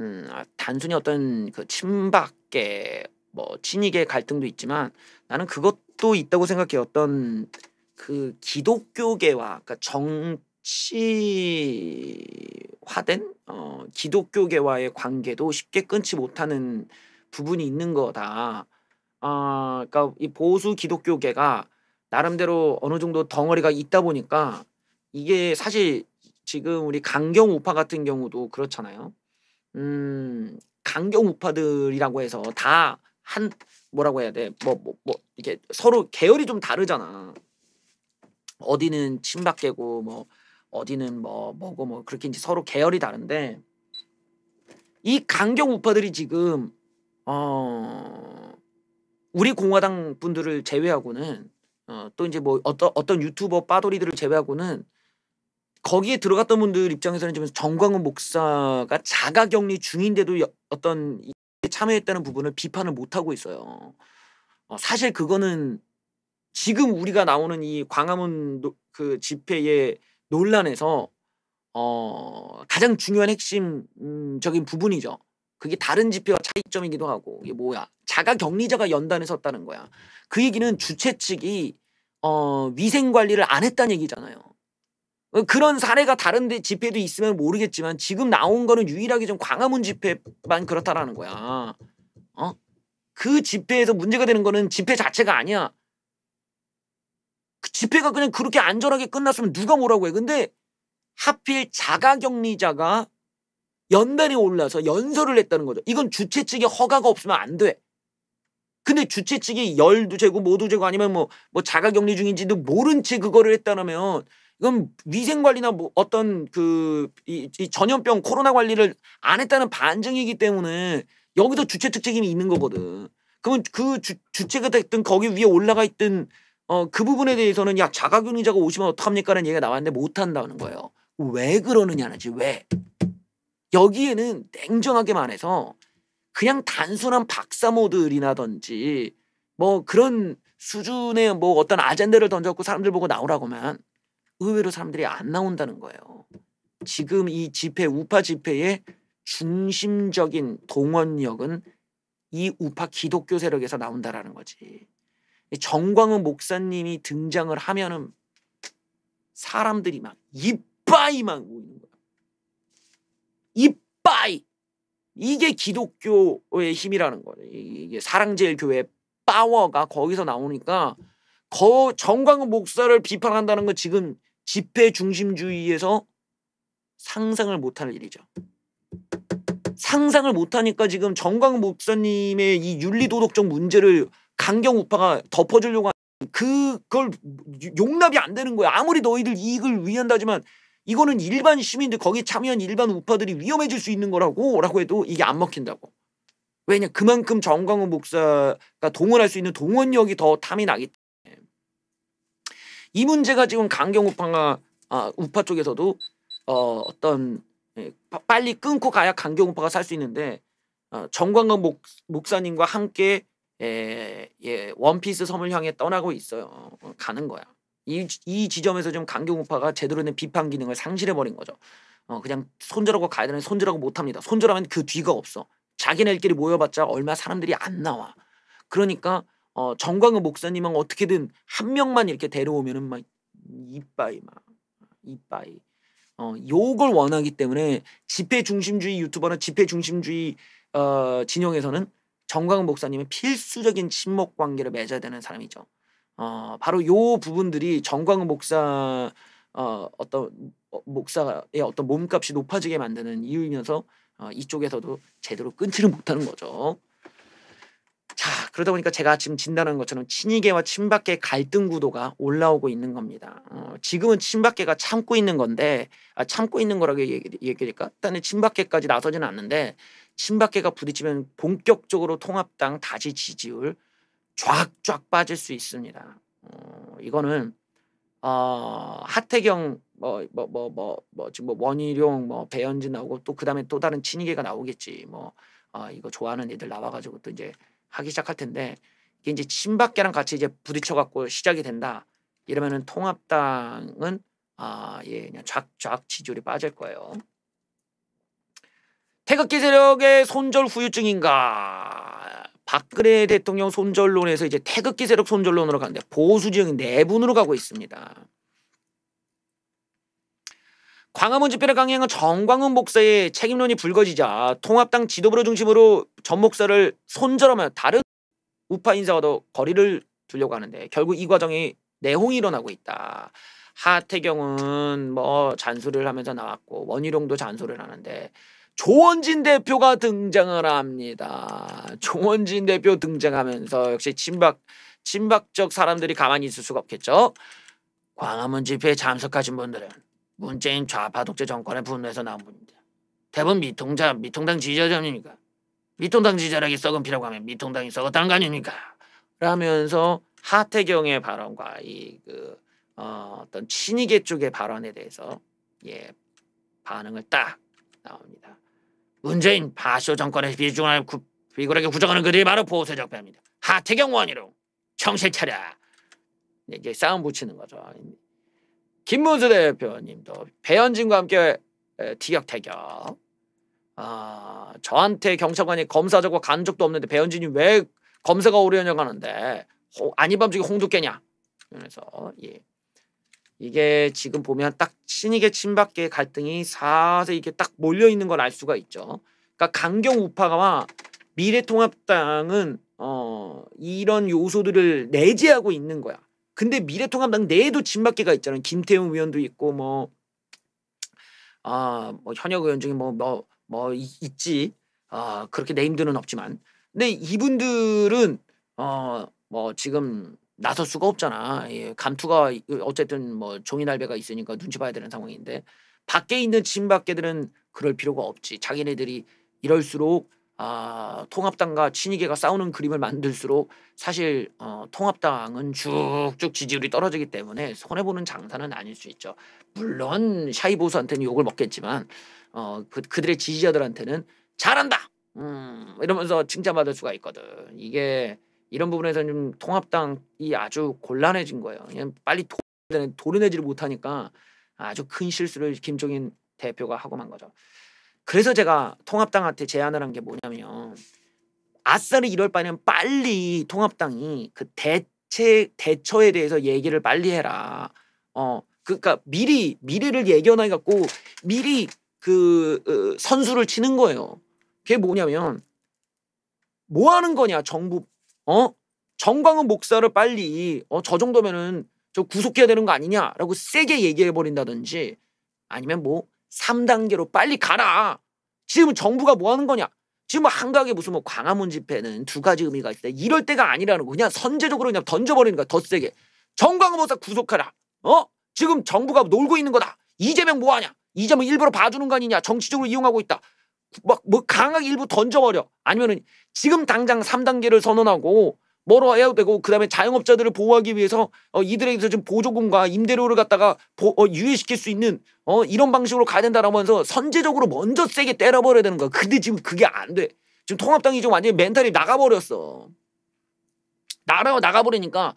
음, 아, 단순히 어떤 그 친박계 뭐 친이계 갈등도 있지만 나는 그것도 있다고 생각해 어떤 그 기독교계와 그러니까 정치화된 어, 기독교계와의 관계도 쉽게 끊지 못하는 부분이 있는 거다. 아, 어, 그러니까 이 보수 기독교계가 나름대로 어느 정도 덩어리가 있다 보니까 이게 사실 지금 우리 강경 우파 같은 경우도 그렇잖아요. 음, 강경 우파들이라고 해서 다한 뭐라고 해야 돼? 뭐뭐뭐 뭐, 뭐, 뭐 이게 서로 계열이 좀 다르잖아. 어디는 친박계고 뭐 어디는 뭐 뭐고 뭐 그렇게 이제 서로 계열이 다른데 이 강경 우파들이 지금 어 우리 공화당 분들을 제외하고는 어또 이제 뭐 어떤 어떤 유튜버 빠돌이들을 제외하고는 거기에 들어갔던 분들 입장에서는 지금 정광훈 목사가 자가격리 중인데도 여, 어떤 참여했다는 부분을 비판을 못하고 있어요. 어, 사실 그거는 지금 우리가 나오는 이 광화문 노, 그 집회의 논란에서 어, 가장 중요한 핵심적인 음, 부분이죠. 그게 다른 집회와 차이점이기도 하고 이게 뭐야 자가 격리자가 연단에 섰다는 거야. 그 얘기는 주최 측이 어, 위생 관리를 안 했다는 얘기잖아요. 어, 그런 사례가 다른 데 집회도 있으면 모르겠지만 지금 나온 거는 유일하게 좀 광화문 집회만 그렇다라는 거야. 어? 그 집회에서 문제가 되는 거는 집회 자체가 아니야. 그 집회가 그냥 그렇게 안전하게 끝났으면 누가 뭐라고 해. 근데 하필 자가격리자가 연단에 올라서 연설을 했다는 거죠. 이건 주최 측의 허가가 없으면 안 돼. 근데 주최 측이 열두 제고 모두 제고 아니면 뭐, 뭐 자가격리 중인지도 모른 채 그거를 했다면 이건 위생 관리나 뭐 어떤 그 이, 이 전염병 코로나 관리를 안 했다는 반증이기 때문에 여기도 주체 특책임이 있는 거거든. 그러면 그 주, 주체가 됐든 거기 위에 올라가 있든 어, 그 부분에 대해서는 야 자가격리 자가 오시면 어떡합니까라는 얘기가 나왔는데 못 한다는 거예요. 왜 그러느냐는지 왜 여기에는 냉정하게 말해서 그냥 단순한 박사모들이라든지 뭐 그런 수준의 뭐 어떤 아젠데를 던져갖고 사람들 보고 나오라고만 의외로 사람들이 안 나온다는 거예요. 지금 이 집회 우파 집회의 중심적인 동원력은 이 우파 기독교 세력에서 나온다라는 거지. 정광훈 목사님이 등장을 하면은 사람들이 막 이빠이 막 모이는 거야. 이빠이 이게 기독교의 힘이라는 거예 이게 사랑제일교회 파워가 거기서 나오니까 거 정광훈 목사를 비판한다는 건 지금 집회 중심주의에서 상상을 못하는 일이죠. 상상을 못하니까 지금 정광 목사님의 이 윤리도덕적 문제를 강경 우파가 덮어주려고 하는 그, 그걸 용납이 안 되는 거예요 아무리 너희들 이익을 위한다지만 이거는 일반 시민들 거기에 참여한 일반 우파들이 위험해질 수 있는 거라고라고 해도 이게 안 먹힌다고. 왜냐 그만큼 정광훈 목사가 동원할 수 있는 동원력이 더 탐이 나기 이 문제가 지금 강경 우파가 아, 우파 쪽에서도 어, 어떤 예, 빨리 끊고 가야 강경 우파가 살 수 있는데 어, 정광근 목, 목사님과 함께 예, 예, 원피스 섬을 향해 떠나고 있어요. 어, 가는 거야. 이, 이 지점에서 좀 강경 우파가 제대로 된 비판 기능을 상실해 버린 거죠. 어, 그냥 손절하고 가야 되는 손절하고 못 합니다. 손절하면 그 뒤가 없어. 자기네끼리 모여봤자 얼마 사람들이 안 나와. 그러니까 어, 정광훈 목사님은 어떻게든 한 명만 이렇게 데려오면은 막 이빠이 막 이빠이 어, 요걸 원하기 때문에 집회 중심주의 유튜버나 집회 중심주의 어, 진영에서는 정광훈 목사님의 필수적인 친목 관계를 맺어야 되는 사람이죠. 어, 바로 요 부분들이 정광훈 목사 어, 어떤 어, 목사의 어떤 몸값이 높아지게 만드는 이유이면서 어, 이쪽에서도 제대로 끊지를 못하는 거죠. 자, 그러다 보니까 제가 지금 진단한 것처럼 친이계와 친박계 갈등 구도가 올라오고 있는 겁니다. 어, 지금은 친박계가 참고 있는 건데 아, 참고 있는 거라고 얘기, 얘기할까? 일단은 친박계까지 나서지는 않는데 친박계가 부딪히면 본격적으로 통합당 다시 지지율 쫙쫙 빠질 수 있습니다. 어, 이거는 어, 하태경 뭐뭐뭐뭐뭐 뭐, 뭐, 뭐, 지금 뭐 원희룡 뭐 배현진 나오고 또 그다음에 또 다른 친이계가 나오겠지. 뭐 어, 이거 좋아하는 애들 나와 가지고 또 이제 하기 시작할 텐데 이게 이제 친박계랑 같이 이제 부딪혀 갖고 시작이 된다. 이러면은 통합당은 아예 그냥 좌좌 지지율이 빠질 거예요. 태극기 세력의 손절 후유증인가? 박근혜 대통령 손절론에서 이제 태극기 세력 손절론으로 가는데 보수 지역 내분으로 네 가고 있습니다. 광화문 집회를 강행한 정광훈 목사의 책임론이 불거지자 통합당 지도부를 중심으로 전 목사를 손절하며 다른 우파 인사와도 거리를 두려고 하는데 결국 이 과정이 내홍이 일어나고 있다. 하태경은 뭐 잔소리를 하면서 나왔고 원희룡도 잔소리를 하는데 조원진 대표가 등장을 합니다. 조원진 대표 등장하면서 역시 친박 친박적 사람들이 가만히 있을 수가 없겠죠. 광화문 집회에 참석하신 분들은 문재인 좌파 독재 정권의 분노에서 나온 분입니다. 대부분 미통자, 미통당 지지자 아닙니까? 미통당 지지자라기 썩은 피라고 하면 미통당이 썩었다는 거 아닙니까? 라면서 하태경의 발언과 이그 어, 어떤 친이계 쪽의 발언에 대해서 예 반응을 딱 나옵니다. 문재인 파쇼 정권의 비중을 구, 비굴하게 구정하는 그들이 바로 보수 적폐입니다. 하태경 원희룡 정신 차려 이게 싸움 붙이는 거죠. 김문수 대표님도 배현진과 함께 티격 태격. 아 저한테 경찰관이 검사 적고 간 적도 없는데 배현진이 왜 검사가 오려냐고 하는데 아니밤 중에 홍두 깨냐. 그래서 예. 이게 지금 보면 딱 신이계 친박계 의 갈등이 사세 이게 딱 몰려 있는 걸 알 수가 있죠. 그러니까 강경 우파와 미래통합당은 어 이런 요소들을 내재하고 있는 거야. 근데 미래통합당 내에도 진박계가 있잖아요. 김태웅 의원도 있고 뭐 아, 뭐 현역 의원 중에 뭐뭐뭐 뭐, 뭐 있지. 아, 그렇게 네임드는 없지만 근데 이분들은 어뭐 지금 나설 수가 없잖아. 예, 감투가 어쨌든 뭐 종이날배가 있으니까 눈치 봐야 되는 상황인데 밖에 있는 친박계들은 그럴 필요가 없지. 자기네들이 이럴수록 아, 통합당과 친이계가 싸우는 그림을 만들수록 사실 어, 통합당은 쭉쭉 지지율이 떨어지기 때문에 손해보는 장사는 아닐 수 있죠. 물론 샤이 보수한테는 욕을 먹겠지만 어, 그, 그들의 지지자들한테는 잘한다. 음, 이러면서 칭찬받을 수가 있거든. 이게 이런 부분에서 좀 통합당이 아주 곤란해진 거예요. 그냥 빨리 도, 도려내지를 못하니까 아주 큰 실수를 김종인 대표가 하고 만 거죠. 그래서 제가 통합당한테 제안을 한 게 뭐냐면 아싸리 이럴 바에는 빨리 통합당이 그 대체 대처에 대해서 얘기를 빨리 해라. 어그니까 그러니까 미리 미래를 예견해 갖고 미리 그 으, 선수를 치는 거예요. 그게 뭐냐면 뭐 하는 거냐 정부 어 정광훈 목사를 빨리 어 저 정도면은 저 구속해야 되는 거 아니냐라고 세게 얘기해 버린다든지 아니면 뭐 3단계로 빨리 가라. 지금 정부가 뭐 하는 거냐? 지금 한가하게 무슨 뭐 광화문 집회는 두 가지 의미가 있다. 이럴 때가 아니라는 거. 그냥 선제적으로 그냥 던져버리는 거야. 더 세게. 정광호 목사 구속하라. 어? 지금 정부가 놀고 있는 거다. 이재명 뭐하냐? 이재명 일부러 봐주는 거 아니냐? 정치적으로 이용하고 있다. 막 뭐 강하게 일부 던져버려. 아니면은 지금 당장 3단계를 선언하고 뭐로 해야 되고 그다음에 자영업자들을 보호하기 위해서 어, 이들에게서 좀 보조금과 임대료를 갖다가 보, 어, 유예시킬 수 있는 어, 이런 방식으로 가야 된다라면서 선제적으로 먼저 세게 때려버려야 되는 거야. 근데 지금 그게 안 돼. 지금 통합당이 좀 완전히 멘탈이 나가버렸어. 나라 가 나가버리니까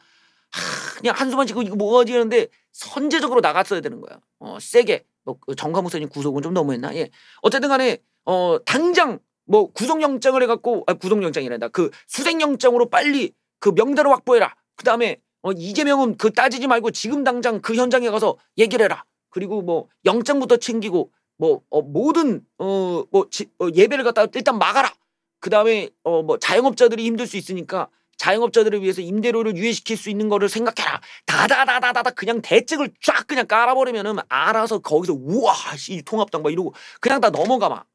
하, 그냥 한숨만 쉬고 이거 뭐가 지는데 선제적으로 나갔어야 되는 거야. 어, 세게 뭐, 그 정감호 선님 구속은 좀 너무했나? 예. 어쨌든간에 어, 당장 뭐 구속영장을 해갖고 아, 구속영장이란다. 그 수색영장으로 빨리 그명대로 확보해라. 그 다음에 어, 이재명은 그 따지지 말고 지금 당장 그 현장에 가서 얘기를 해라. 그리고 뭐 영장부터 챙기고 뭐 어, 모든 어, 뭐 지, 어, 예배를 갖다 일단 막아라. 그 다음에 어, 뭐 자영업자들이 힘들 수 있으니까 자영업자들을 위해서 임대료를 유예시킬 수 있는 거를 생각해라. 다다다다다다 그냥 대책을 쫙 그냥 깔아버리면은 알아서 거기서 우와 이 통합당 막 이러고 그냥 다 넘어가 막.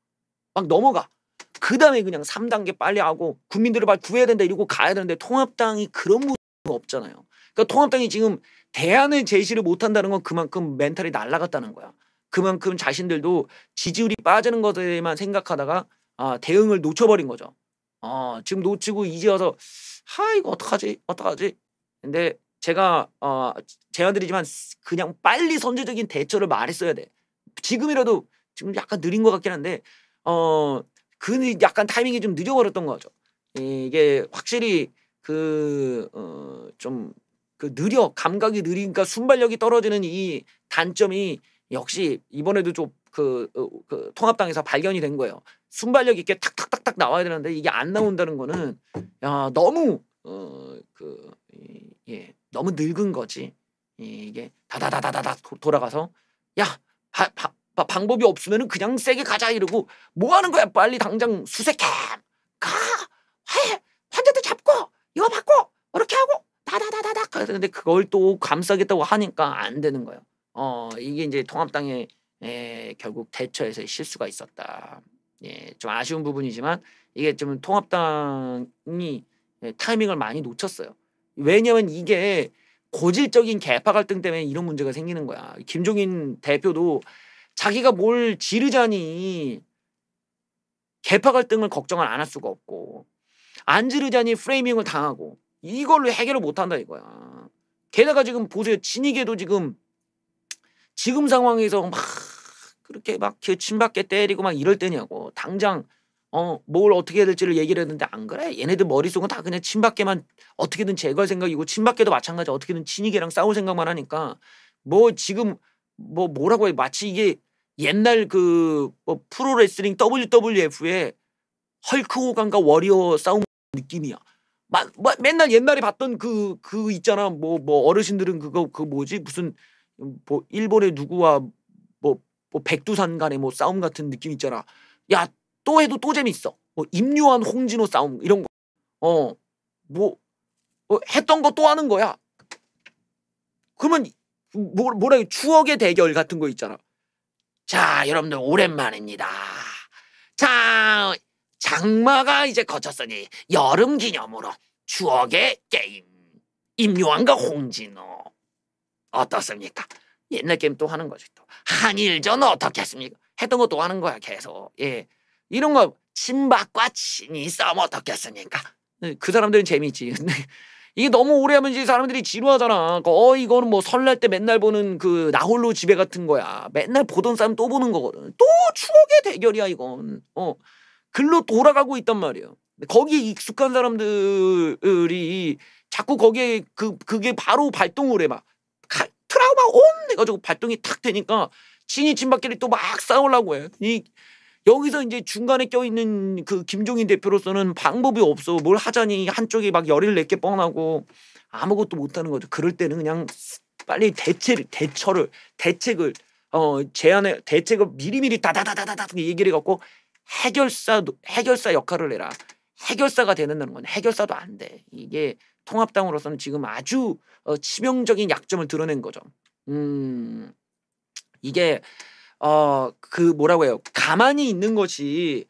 막 넘어가. 그 다음에 그냥 3단계 빨리 하고 국민들을 빨리 구해야 된다 이러고 가야 되는데 통합당이 그런 무가 없잖아요. 그러니까 통합당이 지금 대안을 제시를 못한다는 건 그만큼 멘탈이 날라갔다는 거야. 그만큼 자신들도 지지율이 빠지는 것에만 생각하다가 아, 대응을 놓쳐버린 거죠. 아, 지금 놓치고 이제 와서 하 이거 어떡하지 어떡하지 근데 제가 어, 제안드리지만 그냥 빨리 선제적인 대처를 말했어야 돼. 지금이라도 지금 약간 느린 것 같긴 한데 어그 약간 타이밍이 좀느려버렸던 거죠. 이게 확실히 그좀그 어, 그 느려 감각이 느리니까 순발력이 떨어지는 이 단점이 역시 이번에도 좀그 어, 그 통합당에서 발견이 된 거예요. 순발력 있게 탁탁탁탁 나와야 되는데 이게 안 나온다는 거는 야 너무 어 그 예, 너무 늙은 거지. 이게 다다다다다다 돌아가서 야 바, 바, 방법이 없으면 그냥 세게 가자 이러고 뭐 하는 거야 빨리 당장 수색해 가 해. 환자들 잡고 이거 받고 이렇게 하고 다다다다다 그런데 그걸 또 감싸겠다고 하니까 안 되는 거예요 어 이게 이제 통합당의 에, 예, 결국 대처에서 실수가 있었다 예좀 아쉬운 부분이지만 이게 좀 통합당이 예, 타이밍을 많이 놓쳤어요 왜냐면 이게 고질적인 개파 갈등 때문에 이런 문제가 생기는 거야 김종인 대표도 자기가 뭘 지르자니 개파 갈등을 걱정을 안 할 수가 없고 안 지르자니 프레이밍을 당하고 이걸로 해결을 못한다 이거야. 게다가 지금 보세요. 진이게도 지금 지금 상황에서 막 그렇게 막 침밖에 때리고 막 이럴 때냐고 당장 어 뭘 어떻게 해야 될지를 얘기를 했는데 안 그래 얘네들 머릿속은 다 그냥 침밖에만 어떻게든 제거할 생각이고 침밖에도 마찬가지 어떻게든 진이게랑 싸울 생각만 하니까 뭐 지금 뭐 뭐라고 해 마치 이게 옛날 그뭐 프로레슬링 WWF에 헐크 호간과 워리어 싸움 느낌이야. 마, 마, 맨날 옛날에 봤던 그, 그 있잖아. 뭐, 뭐, 어르신들은 그거, 그 뭐지? 무슨, 뭐, 일본의 누구와 뭐, 뭐, 백두산 간의 뭐 싸움 같은 느낌 있잖아. 야, 또 해도 또 재밌어. 뭐, 임요한 홍진호 싸움, 이런 거. 어, 뭐, 뭐 했던 거 또 하는 거야. 그러면, 뭐, 뭐라, 해? 추억의 대결 같은 거 있잖아. 자, 여러분들 오랜만입니다. 자, 장마가 이제 거쳤으니 여름 기념으로 추억의 게임. 임요왕과 홍진호. 어떻습니까? 옛날 게임 또 하는 거죠. 또. 한일전 어떻겠습니까? 했던 거 또 하는 거야, 계속. 예. 이런 거, 친박과 친이 싸움 어떻겠습니까? 그 사람들은 재미있지. 이게 너무 오래 하면 이제 사람들이 지루하잖아. 그러니까 어 이거는 뭐 설날 때 맨날 보는 그 나홀로 집에 같은 거야. 맨날 보던 사람 또 보는 거거든. 또 추억의 대결이야 이건. 어 글로 돌아가고 있단 말이에요. 거기에 익숙한 사람들이 자꾸 거기에 그 그게 바로 발동을 해막 트라우마 온 해가지고 발동이 탁 되니까 친이 친박끼리 또 막 싸우려고 해. 이 여기서 이제 중간에 껴있는 그 김종인 대표로서는 방법이 없어. 뭘 하자니 한쪽이 막열일 내게 뻔하고 아무것도 못하는 거죠. 그럴 때는 그냥 빨리 대체를, 대처를, 대책을, 어, 제안에 대책을 미리미리 다다다다다다 얘기를 해갖고 해결사, 해결사 역할을 해라. 해결사가 되는다는 건 해결사도 안 돼. 이게 통합당으로서는 지금 아주 어, 치명적인 약점을 드러낸 거죠. 음, 이게 어그 뭐라고 해요 가만히 있는 것이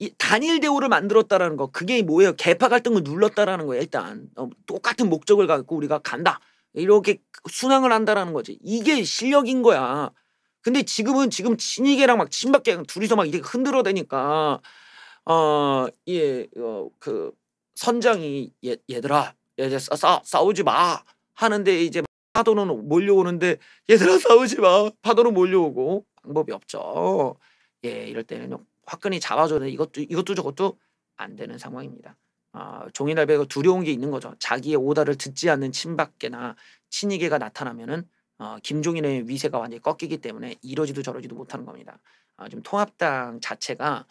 이 단일 대우를 만들었다라는 거 그게 뭐예요 개파 갈등을 눌렀다라는 거예요 일단 어, 똑같은 목적을 갖고 우리가 간다 이렇게 순항을 한다라는 거지 이게 실력인 거야 근데 지금은 지금 친이계랑막 친박계 랑 둘이서 막 이렇게 흔들어대니까 어 예그 어, 예, 어 그 선장이 얘, 얘들아 얘들 싸, 싸우지 마 하는데 이제 파도는 몰려오는데 얘들아 싸우지 마 파도는 몰려오고 방법이 없죠. 예, 이럴 때는 화끈히 잡아줘는 이것도 이것도 저것도 안 되는 상황입니다. 아, 종이날배가 두려운 게 있는 거죠. 자기의 오다를 듣지 않는 친박계나 친이계가 나타나면은 어, 김종인의 위세가 완전히 꺾이기 때문에 이러지도 저러지도 못하는 겁니다. 아, 지금 통합당 자체가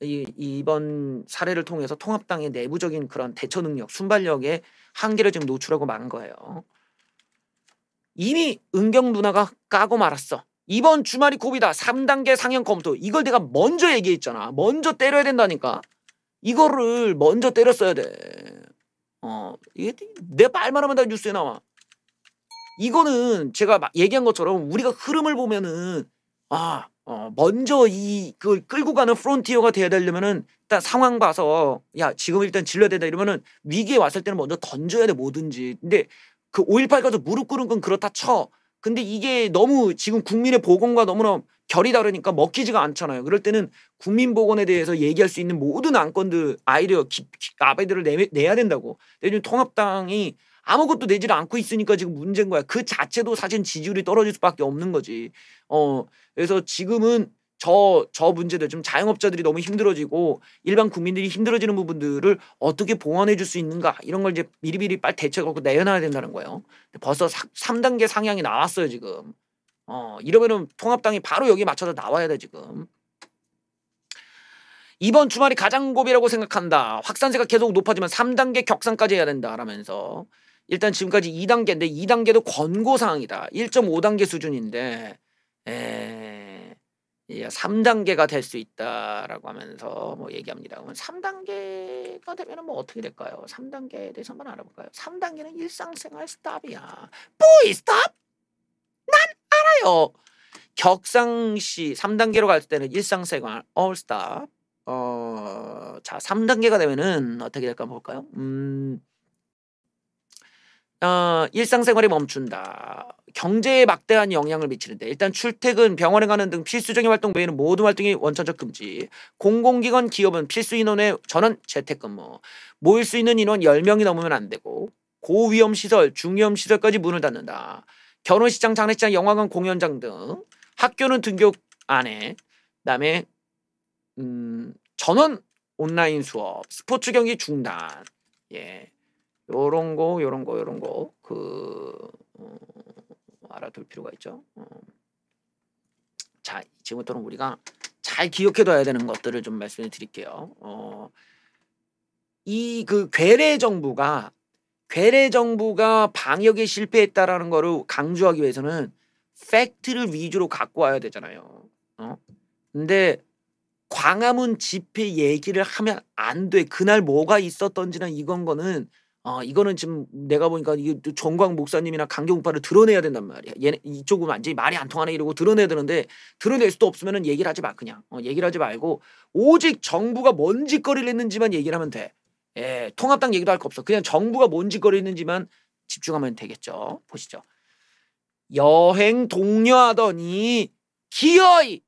이, 이번 사례를 통해서 통합당의 내부적인 그런 대처 능력, 순발력의 한계를 지금 노출하고 만 거예요. 이미 은경 누나가 까고 말았어. 이번 주말이 고비다. 3단계 상향 검토. 이걸 내가 먼저 얘기했잖아. 먼저 때려야 된다니까. 이거를 먼저 때렸어야 돼. 어, 이게 내 말만 하면 다 뉴스에 나와. 이거는 제가 얘기한 것처럼 우리가 흐름을 보면은 아, 어, 먼저 이 그걸 끌고 가는 프론티어가 돼야 되려면은 일단 상황 봐서 야, 지금 일단 질러야 된다 이러면은 위기에 왔을 때는 먼저 던져야 돼 뭐든지. 근데 그 5.18 가서 무릎 꿇은 건 그렇다 쳐. 근데 이게 너무 지금 국민의 보건과 너무나 결이 다르니까 먹히지가 않잖아요. 그럴 때는 국민 보건에 대해서 얘기할 수 있는 모든 안건들 아이디어 기, 기, 아베들을 내, 야 된다고. 근데 통합당이 아무것도 내질 않고 있으니까 지금 문제인 거야. 그 자체도 사실 지지율이 떨어질 수밖에 없는 거지. 어 그래서 지금은 저, 저 문제들, 좀 자영업자들이 너무 힘들어지고 일반 국민들이 힘들어지는 부분들을 어떻게 봉헌해 줄 수 있는가 이런 걸 이제 미리미리 빨리 대책을 갖고 내놔야 된다는 거예요. 벌써 사, 3단계 상향이 나왔어요, 지금. 어, 이러면은 통합당이 바로 여기 맞춰서 나와야 돼, 지금. 이번 주말이 가장 고비라고 생각한다. 확산세가 계속 높아지면 3단계 격상까지 해야 된다. 라면서 일단 지금까지 2단계인데 2단계도 권고 사항이다. 1.5단계 수준인데 에... 3단계가될수 예, 있다라고 하면서 뭐 얘기합니다. 그럼 3단계가 되면 뭐 어떻게 될까요? 3단계에 대해서 한번 알아볼까요? 3단계는 일상생활 스탑이야. 뿌이 스탑? 난 알아요. 격상시 3단계로 갈 때는 일상생활 a 스탑. 어, 자, 3단계가 되면은 어떻게 될까 볼까요? 음. 어, 일상생활이 멈춘다. 경제에 막대한 영향을 미치는데 일단 출퇴근, 병원에 가는 등 필수적인 활동 외에는 모든 활동이 원천적 금지. 공공기관 기업은 필수 인원의 전원 재택근무. 모일 수 있는 인원 10명이 넘으면 안 되고 고위험 시설, 중위험 시설까지 문을 닫는다. 결혼시장, 장례시장, 영화관, 공연장 등 학교는 등교 안 해. 그다음에 음, 전원 온라인 수업, 스포츠 경기 중단. 예. 요런 거 요런 거 요런 거그 어, 알아둘 필요가 있죠. 어. 자 지금부터는 우리가 잘 기억해둬야 되는 것들을 좀 말씀해 드릴게요. 어, 이 그 괴뢰 정부가 괴뢰 정부가 방역에 실패했다라는 거를 강조하기 위해서는 팩트를 위주로 갖고 와야 되잖아요. 어? 근데 광화문 집회 얘기를 하면 안 돼. 그날 뭐가 있었던지는 이건 거는 아 이거는 지금 내가 보니까 이게 정광 목사님이나 강경파를 드러내야 된단 말이야. 얘 이쪽은 완전히 말이 안 통하네 이러고 드러내야 되는데 드러낼 수도 없으면은 얘기를 하지 마 그냥. 어, 얘기를 하지 말고 오직 정부가 뭔 짓거리를 했는지만 얘기를 하면 돼. 예, 통합당 얘기도 할 거 없어. 그냥 정부가 뭔 짓거리를 했는지만 집중하면 되겠죠. 보시죠. 여행 동료하더니 기어이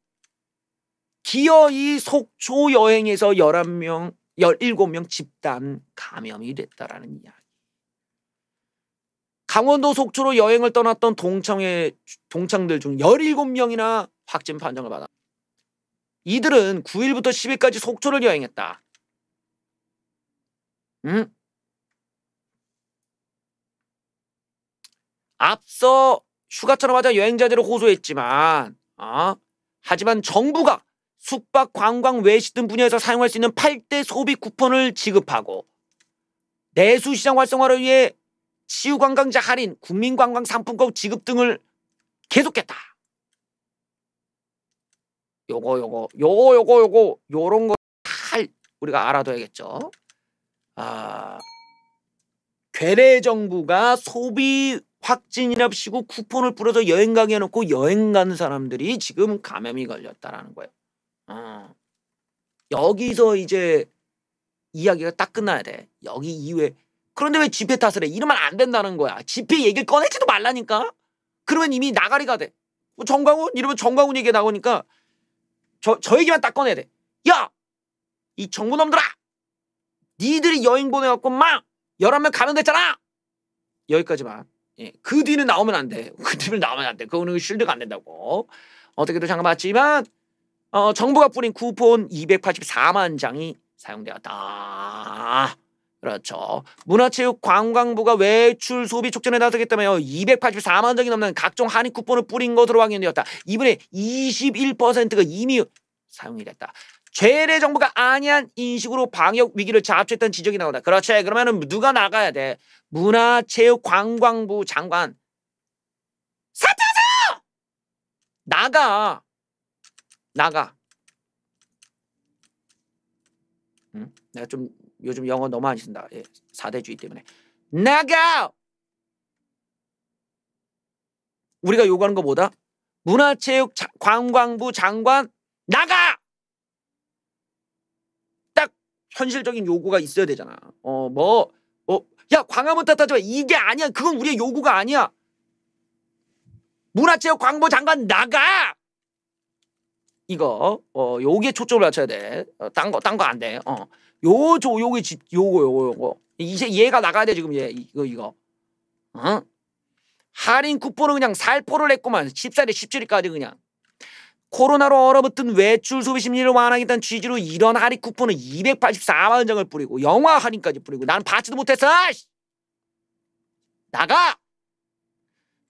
기어이 속초 여행에서 1 1명 17명 집단 감염이 됐다라는 이야기. 강원도 속초로 여행을 떠났던 동창회 동창들 중 17명이나 확진 판정을 받아 이들은 9일부터 10일까지 속초를 여행했다. 음? 앞서 휴가철을 맞아 여행자제로 호소했지만 어? 하지만 정부가 숙박, 관광, 외식 등 분야에서 사용할 수 있는 8대 소비 쿠폰을 지급하고 내수시장 활성화를 위해 치유관광자 할인, 국민관광 상품권 지급 등을 계속했다. 요거 요거 요거 요거 요거 요런 거잘 우리가 알아둬야겠죠. 아 괴뢰 정부가 소비 확진이랍시고 쿠폰을 뿌려서 여행 가게 해놓고 여행 가는 사람들이 지금 감염이 걸렸다라는 거예요. 어. 여기서 이제 이야기가 딱 끝나야 돼. 여기 이외. 그런데 왜 집회 탓을 해? 이러면 안 된다는 거야. 집회 얘기를 꺼내지도 말라니까. 그러면 이미 나가리가 돼. 뭐 정광훈 이러면 정광훈 얘기 가 나오니까 저, 저 얘기만 딱 꺼내야 돼. 야! 이 정부놈들아! 니들이 여행 보내갖고 막! 열한 명 가면 됐잖아 여기까지만. 예. 그 뒤는 나오면 안 돼. 그 뒤는 나오면 안 돼. 그거는 실드가 안 된다고. 어떻게든 잠깐 봤지만 어, 정부가 뿌린 쿠폰 284만 장이 사용되었다. 그렇죠. 문화체육관광부가 외출 소비 촉진에 나서겠다며 284만 장이 넘는 각종 한인 쿠폰을 뿌린 것으로 확인되었다. 이분의 21%가 이미 사용이 됐다. 죄례 정부가 아니한 인식으로 방역 위기를 자초했던 지적이 나온다. 그렇지. 그러면 누가 나가야 돼? 문화체육관광부 장관 사퇴하세요! 나가. 나가. 응? 내가 좀 요즘 영어 너무 많이 쓴다. 예, 4대주의 때문에. 나가! 우리가 요구하는 거 뭐다? 문화체육 자, 관광부 장관 나가! 딱 현실적인 요구가 있어야 되잖아. 어, 뭐, 어, 야, 광화문 탓하지 마. 이게 아니야. 그건 우리의 요구가 아니야. 문화체육 광부 장관 나가! 이거 어 요게 초점을 맞춰야 돼. 어, 딴거 딴 거 안 돼. 어. 요조 요게 집 요거 요거 요거. 이제 얘가 나가야 돼 지금 얘 이거 이거. 어? 할인 쿠폰은 그냥 살포를 했구만. 14일에 17일까지 그냥. 코로나로 얼어붙은 외출 소비 심리를 완화하겠다는 취지로 이런 할인 쿠폰은 284만 장을 뿌리고 영화 할인까지 뿌리고 난 받지도 못했어. 나가.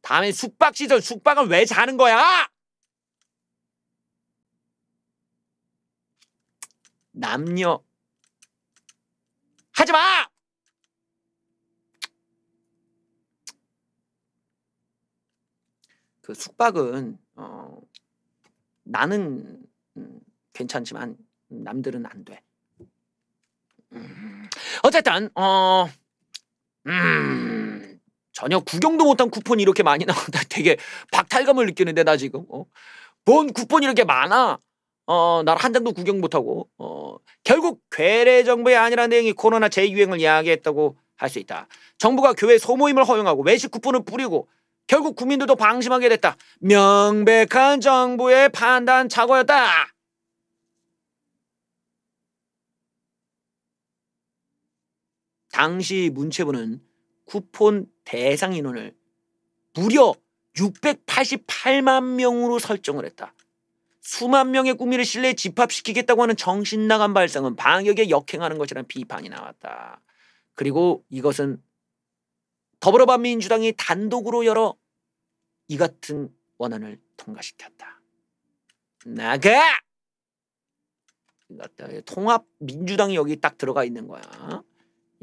다음에 숙박 시절 숙박은 왜 자는 거야? 남녀 하지 마! 그 숙박은 어, 나는 음, 괜찮지만 남들은 안 돼. 음, 어쨌든 어 음, 전혀 구경도 못한 쿠폰이 이렇게 많이 나온다. 되게 박탈감을 느끼는데 나 지금 어? 뭔 쿠폰이 이렇게 많아? 어, 나라 한 장도 구경 못하고 어, 결국 괴뢰 정부의 안일한 대행이 코로나 재유행을 야기했다고 할 수 있다. 정부가 교회 소모임을 허용하고 외식 쿠폰을 뿌리고 결국 국민들도 방심하게 됐다. 명백한 정부의 판단 착오였다. 당시 문체부는 쿠폰 대상 인원을 무려 688만 명으로 설정을 했다. 수만 명의 국민을 실내에 집합시키겠다고 하는 정신 나간 발상은 방역에 역행하는 것이라는 비판이 나왔다. 그리고 이것은 더불어 반민주당이 단독으로 열어 이 같은 원안을 통과시켰다. 나가! 통합 민주당이 여기 딱 들어가 있는 거야.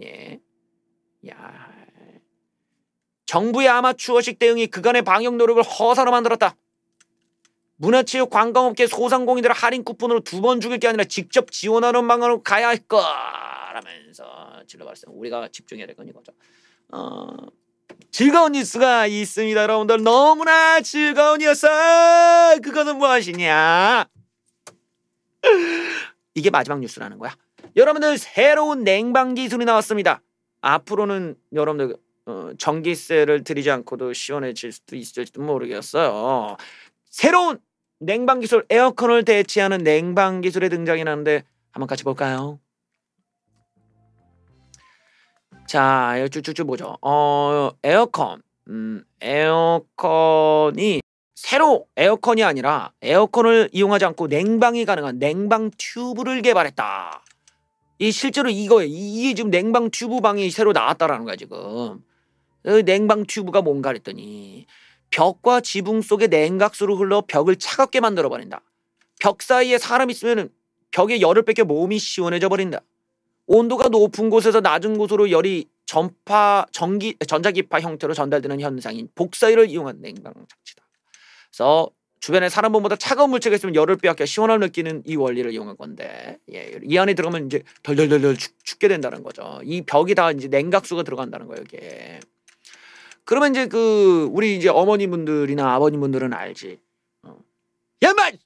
예. 야. 정부의 아마추어식 대응이 그간의 방역 노력을 허사로 만들었다. 문화체육 관광업계 소상공인들 을 할인 쿠폰으로 두 번 죽일 게 아니라 직접 지원하는 방안으로 가야 할 거라면서 질러봤어요. 우리가 집중해야 될건 이거죠. 어, 즐거운 뉴스가 있습니다. 여러분들 너무나 즐거운 뉴스 그거는 무엇이냐. 뭐 이게 마지막 뉴스라는 거야. 여러분들 새로운 냉방 기술이 나왔습니다. 앞으로는 여러분들 어, 전기세를 들이지 않고도 시원해질 수도 있을지도 모르겠어요. 새로운 냉방 기술 에어컨을 대체하는 냉방 기술의 등장이 나는데 한번 같이 볼까요? 자, 쭉쭉쭉 보죠. 어, 에어컨. 음, 에어컨이 새로 에어컨이 아니라 에어컨을 이용하지 않고 냉방이 가능한 냉방 튜브를 개발했다. 이 실제로 이거 이게 지금 냉방 튜브 방이 새로 나왔다라는 거야 지금. 그 냉방 튜브가 뭔가 했더니 벽과 지붕 속의 냉각수로 흘러 벽을 차갑게 만들어 버린다. 벽 사이에 사람 있으면 벽에 열을 뺏겨 몸이 시원해져 버린다. 온도가 높은 곳에서 낮은 곳으로 열이 전파 전기 전자기파 형태로 전달되는 현상인 복사열을 이용한 냉방 장치다. 그래서 주변에 사람 몸보다 차가운 물체가 있으면 열을 빼앗겨 시원함을 느끼는 이 원리를 이용한 건데 예, 이 안에 들어가면 이제 덜덜덜덜 죽, 게 된다는 거죠. 이 벽이 다 이제 냉각수가 들어간다는 거예요. 이게. 그러면 이제 그 우리 이제 어머니분들이나 아버님분들은 알지. 어. 야만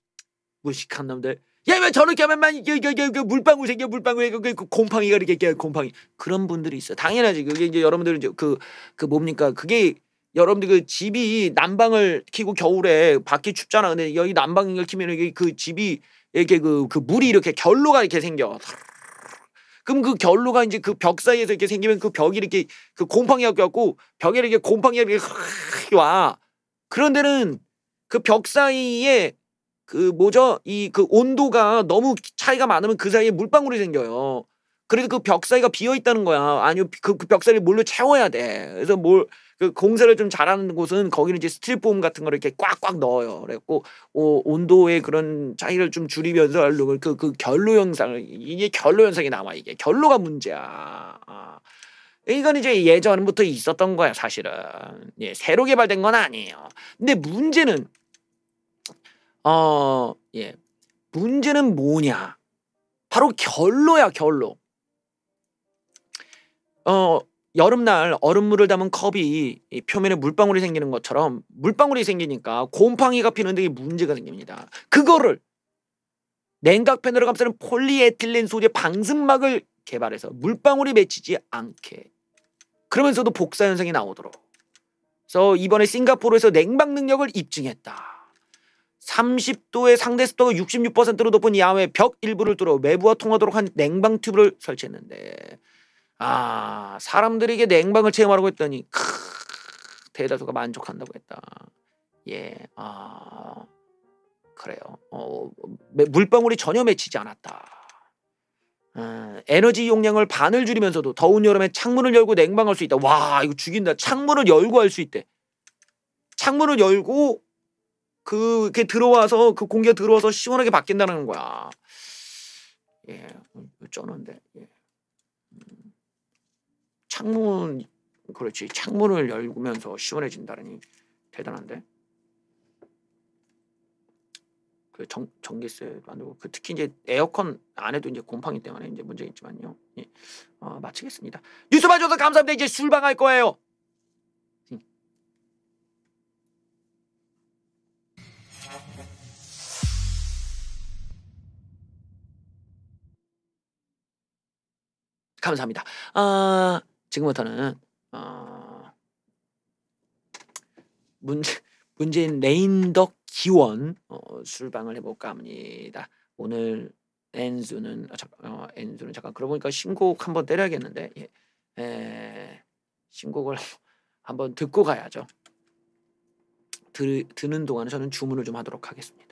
무식한 놈들. 야만 저렇게 하면만 이게 물방울 생겨 물방울 이 그 곰팡이가 이렇게 곰팡이 그런 분들이 있어. 당연하지. 그게 이제 여러분들 이제 그그 그 뭡니까 그게 여러분들 그 집이 난방을 키고 겨울에 밖이 춥잖아. 근데 여기 난방을 키면 이게 그 집이 이렇게 그, 그 물이 이렇게 결로가 이렇게 생겨. 그럼 그 결로가 이제 그 벽 사이에서 이렇게 생기면 그 벽이 이렇게 그 곰팡이 갖고 벽에 이렇게 곰팡이가 이렇게 와. 그런 데는 그 벽 사이에 그 뭐죠? 이 그 온도가 너무 차이가 많으면 그 사이에 물방울이 생겨요. 그래서그 벽 사이가 비어 있다는 거야. 아니요, 그벽 그 사이를 뭘로 채워야 돼. 그래서 뭘그 공사를 좀 잘하는 곳은 거기는 이제 스틸폼 같은 거를 이렇게 꽉꽉 넣어요. 그래갖고 오, 온도의 그런 차이를 좀 줄이면서 그그 그, 그 결로 현상을 이게 결로 현상이 남아 이게 결로가 문제야. 아. 이건 이제 예전부터 있었던 거야 사실은 예, 새로 개발된 건 아니에요. 근데 문제는 어예 문제는 뭐냐? 바로 결로야 결로. 어 여름날 얼음물을 담은 컵이 표면에 물방울이 생기는 것처럼 물방울이 생기니까 곰팡이가 피는데 문제가 생깁니다. 그거를 냉각 팬으로 감싸는 폴리에틸렌 소재 방습막을 개발해서 물방울이 맺히지 않게 그러면서도 복사 현상이 나오도록 그래서 이번에 싱가포르에서 냉방 능력을 입증했다. 30도의 상대 습도가 66%로 높은 야외 벽 일부를 뚫어 외부와 통하도록 한 냉방 튜브를 설치했는데 아 사람들에게 냉방을 체험하라고 했더니 크, 대다수가 만족한다고 했다. 예, 아 그래요. 어, 물방울이 전혀 맺히지 않았다. 어, 에너지 용량을 반을 줄이면서도 더운 여름에 창문을 열고 냉방할 수 있다. 와 이거 죽인다. 창문을 열고 할 수 있대. 창문을 열고 그게 들어와서 그 공기가 들어와서 시원하게 바뀐다는 거야. 예, 음, 쩌는데. 예. 창문 그렇지 창문을 열면서 시원해진다니 대단한데 그 전, 전기세도 안 되고 그 특히 이제 에어컨 안에도 이제 곰팡이 때문에 이제 문제 있지만요 예. 어, 마치겠습니다 뉴스 봐줘서 감사합니다 이제 술방할 거예요 음. 감사합니다. 아... 지금부터는 어, 문제 문재인 레인덕 기원 어, 술방을 해볼까 합니다. 오늘 엔수는 어, 잠, 어, 엔수는 잠깐 그러고 보니까 신곡 한번 때려야겠는데 예. 에, 신곡을 한번 듣고 가야죠. 드, 듣는 동안에 저는 주문을 좀 하도록 하겠습니다.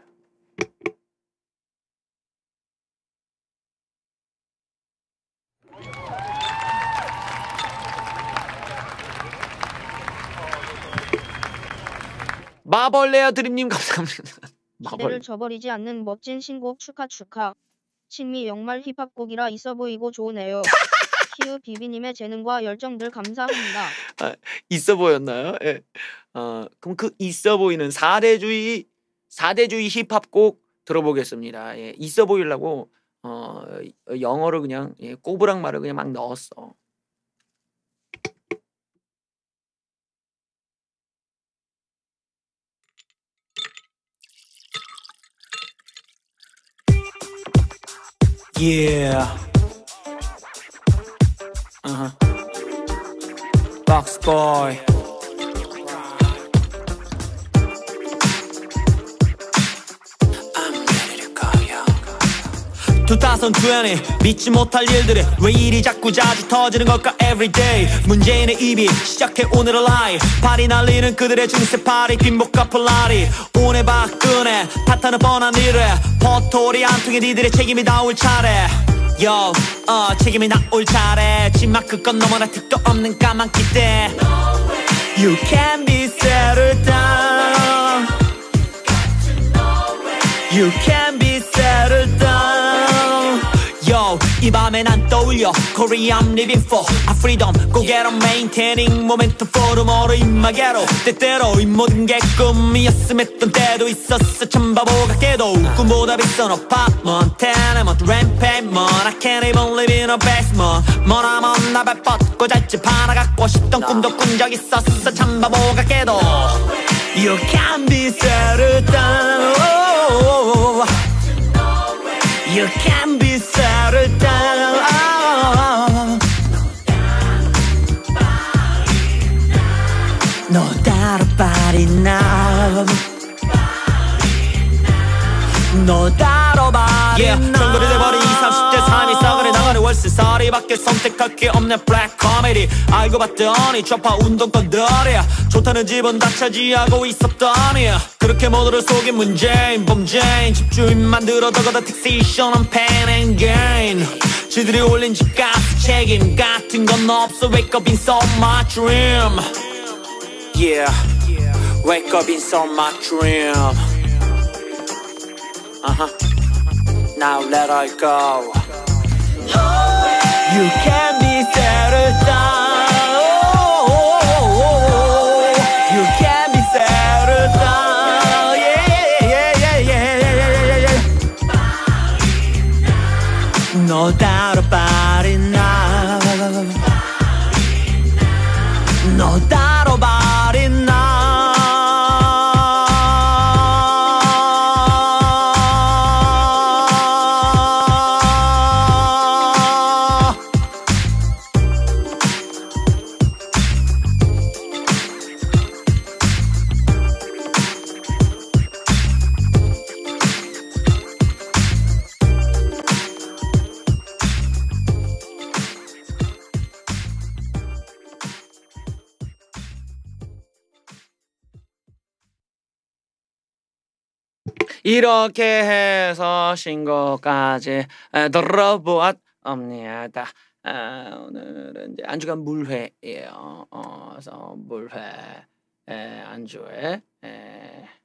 마벌레어 드림님 감사합니다. 마벌. 저버리지 않는 멋진 신곡 축하 축하. 친미 영말 힙합곡이라 있어 보이고 좋으네요. 키우 비비님의 재능과 열정들 감사합니다. 아, 있어 보였나요? 예. 어, 그럼 그 있어 보이는 4대주의 4대주의 힙합곡 들어보겠습니다. 예, 있어 보이려고 어, 영어로 그냥 예, 꼬부랑 말을 그냥 막 넣었어. Yeah. Uh huh. Box boy. 2020 믿지 못할 일들이 왜 이리 자꾸 자주 터지는 걸까 everyday 문재인의 입이 시작해 오늘의 라이 파리 날리는 그들의 중세 파리 뒷목과 폴라리 오늘 박끈에파타는 뻔한 일에 버토리 안 통해 니들의 책임이 나올 차례 Yo, 어, 책임이 나올 차례 지마크 건 너무나 특도 없는 까만 기대 You can be settled down You can 이 밤에 난 떠올려 Korea I'm living for a freedom Go get on maintaining momentum for tomorrow 인마 게로 때때로 이 모든 게 꿈이었음 했던 때도 있었어 참 바보 같게도 꿈보다 비싼 apartment tenement rent p a n t I can't even live in a basement 머나먼 나발 뻗고 잘집 하나 갖고 싶던 꿈도 꾼적 있었어 참 바보 같게도 You can be settled down You can be settled down 너 따로 말밖에 선택할 게 없는 블랙 코미디 알고 봤더니 좌파 운동권들이야 좋다는 집은 다 차지하고 있었더니 그렇게 모두를 속인 문제인 범죄인 집주인 만들어 더가다 틱시션한 팬앤 게인 지들이 올린 집값 책임 같은 건 없어 Wake up i n s i my dream Yeah Wake up i n s i my dream Uh huh. Now let I go. You can be settled down. You can be Yeah, yeah, yeah, yeah, yeah, yeah, yeah. No doubt. 이렇게 해서 신곡까지 들어보았습니다. 아, 오늘은 이제 안주간 물회예요. 어, 그래서 물회 에, 안주에 에.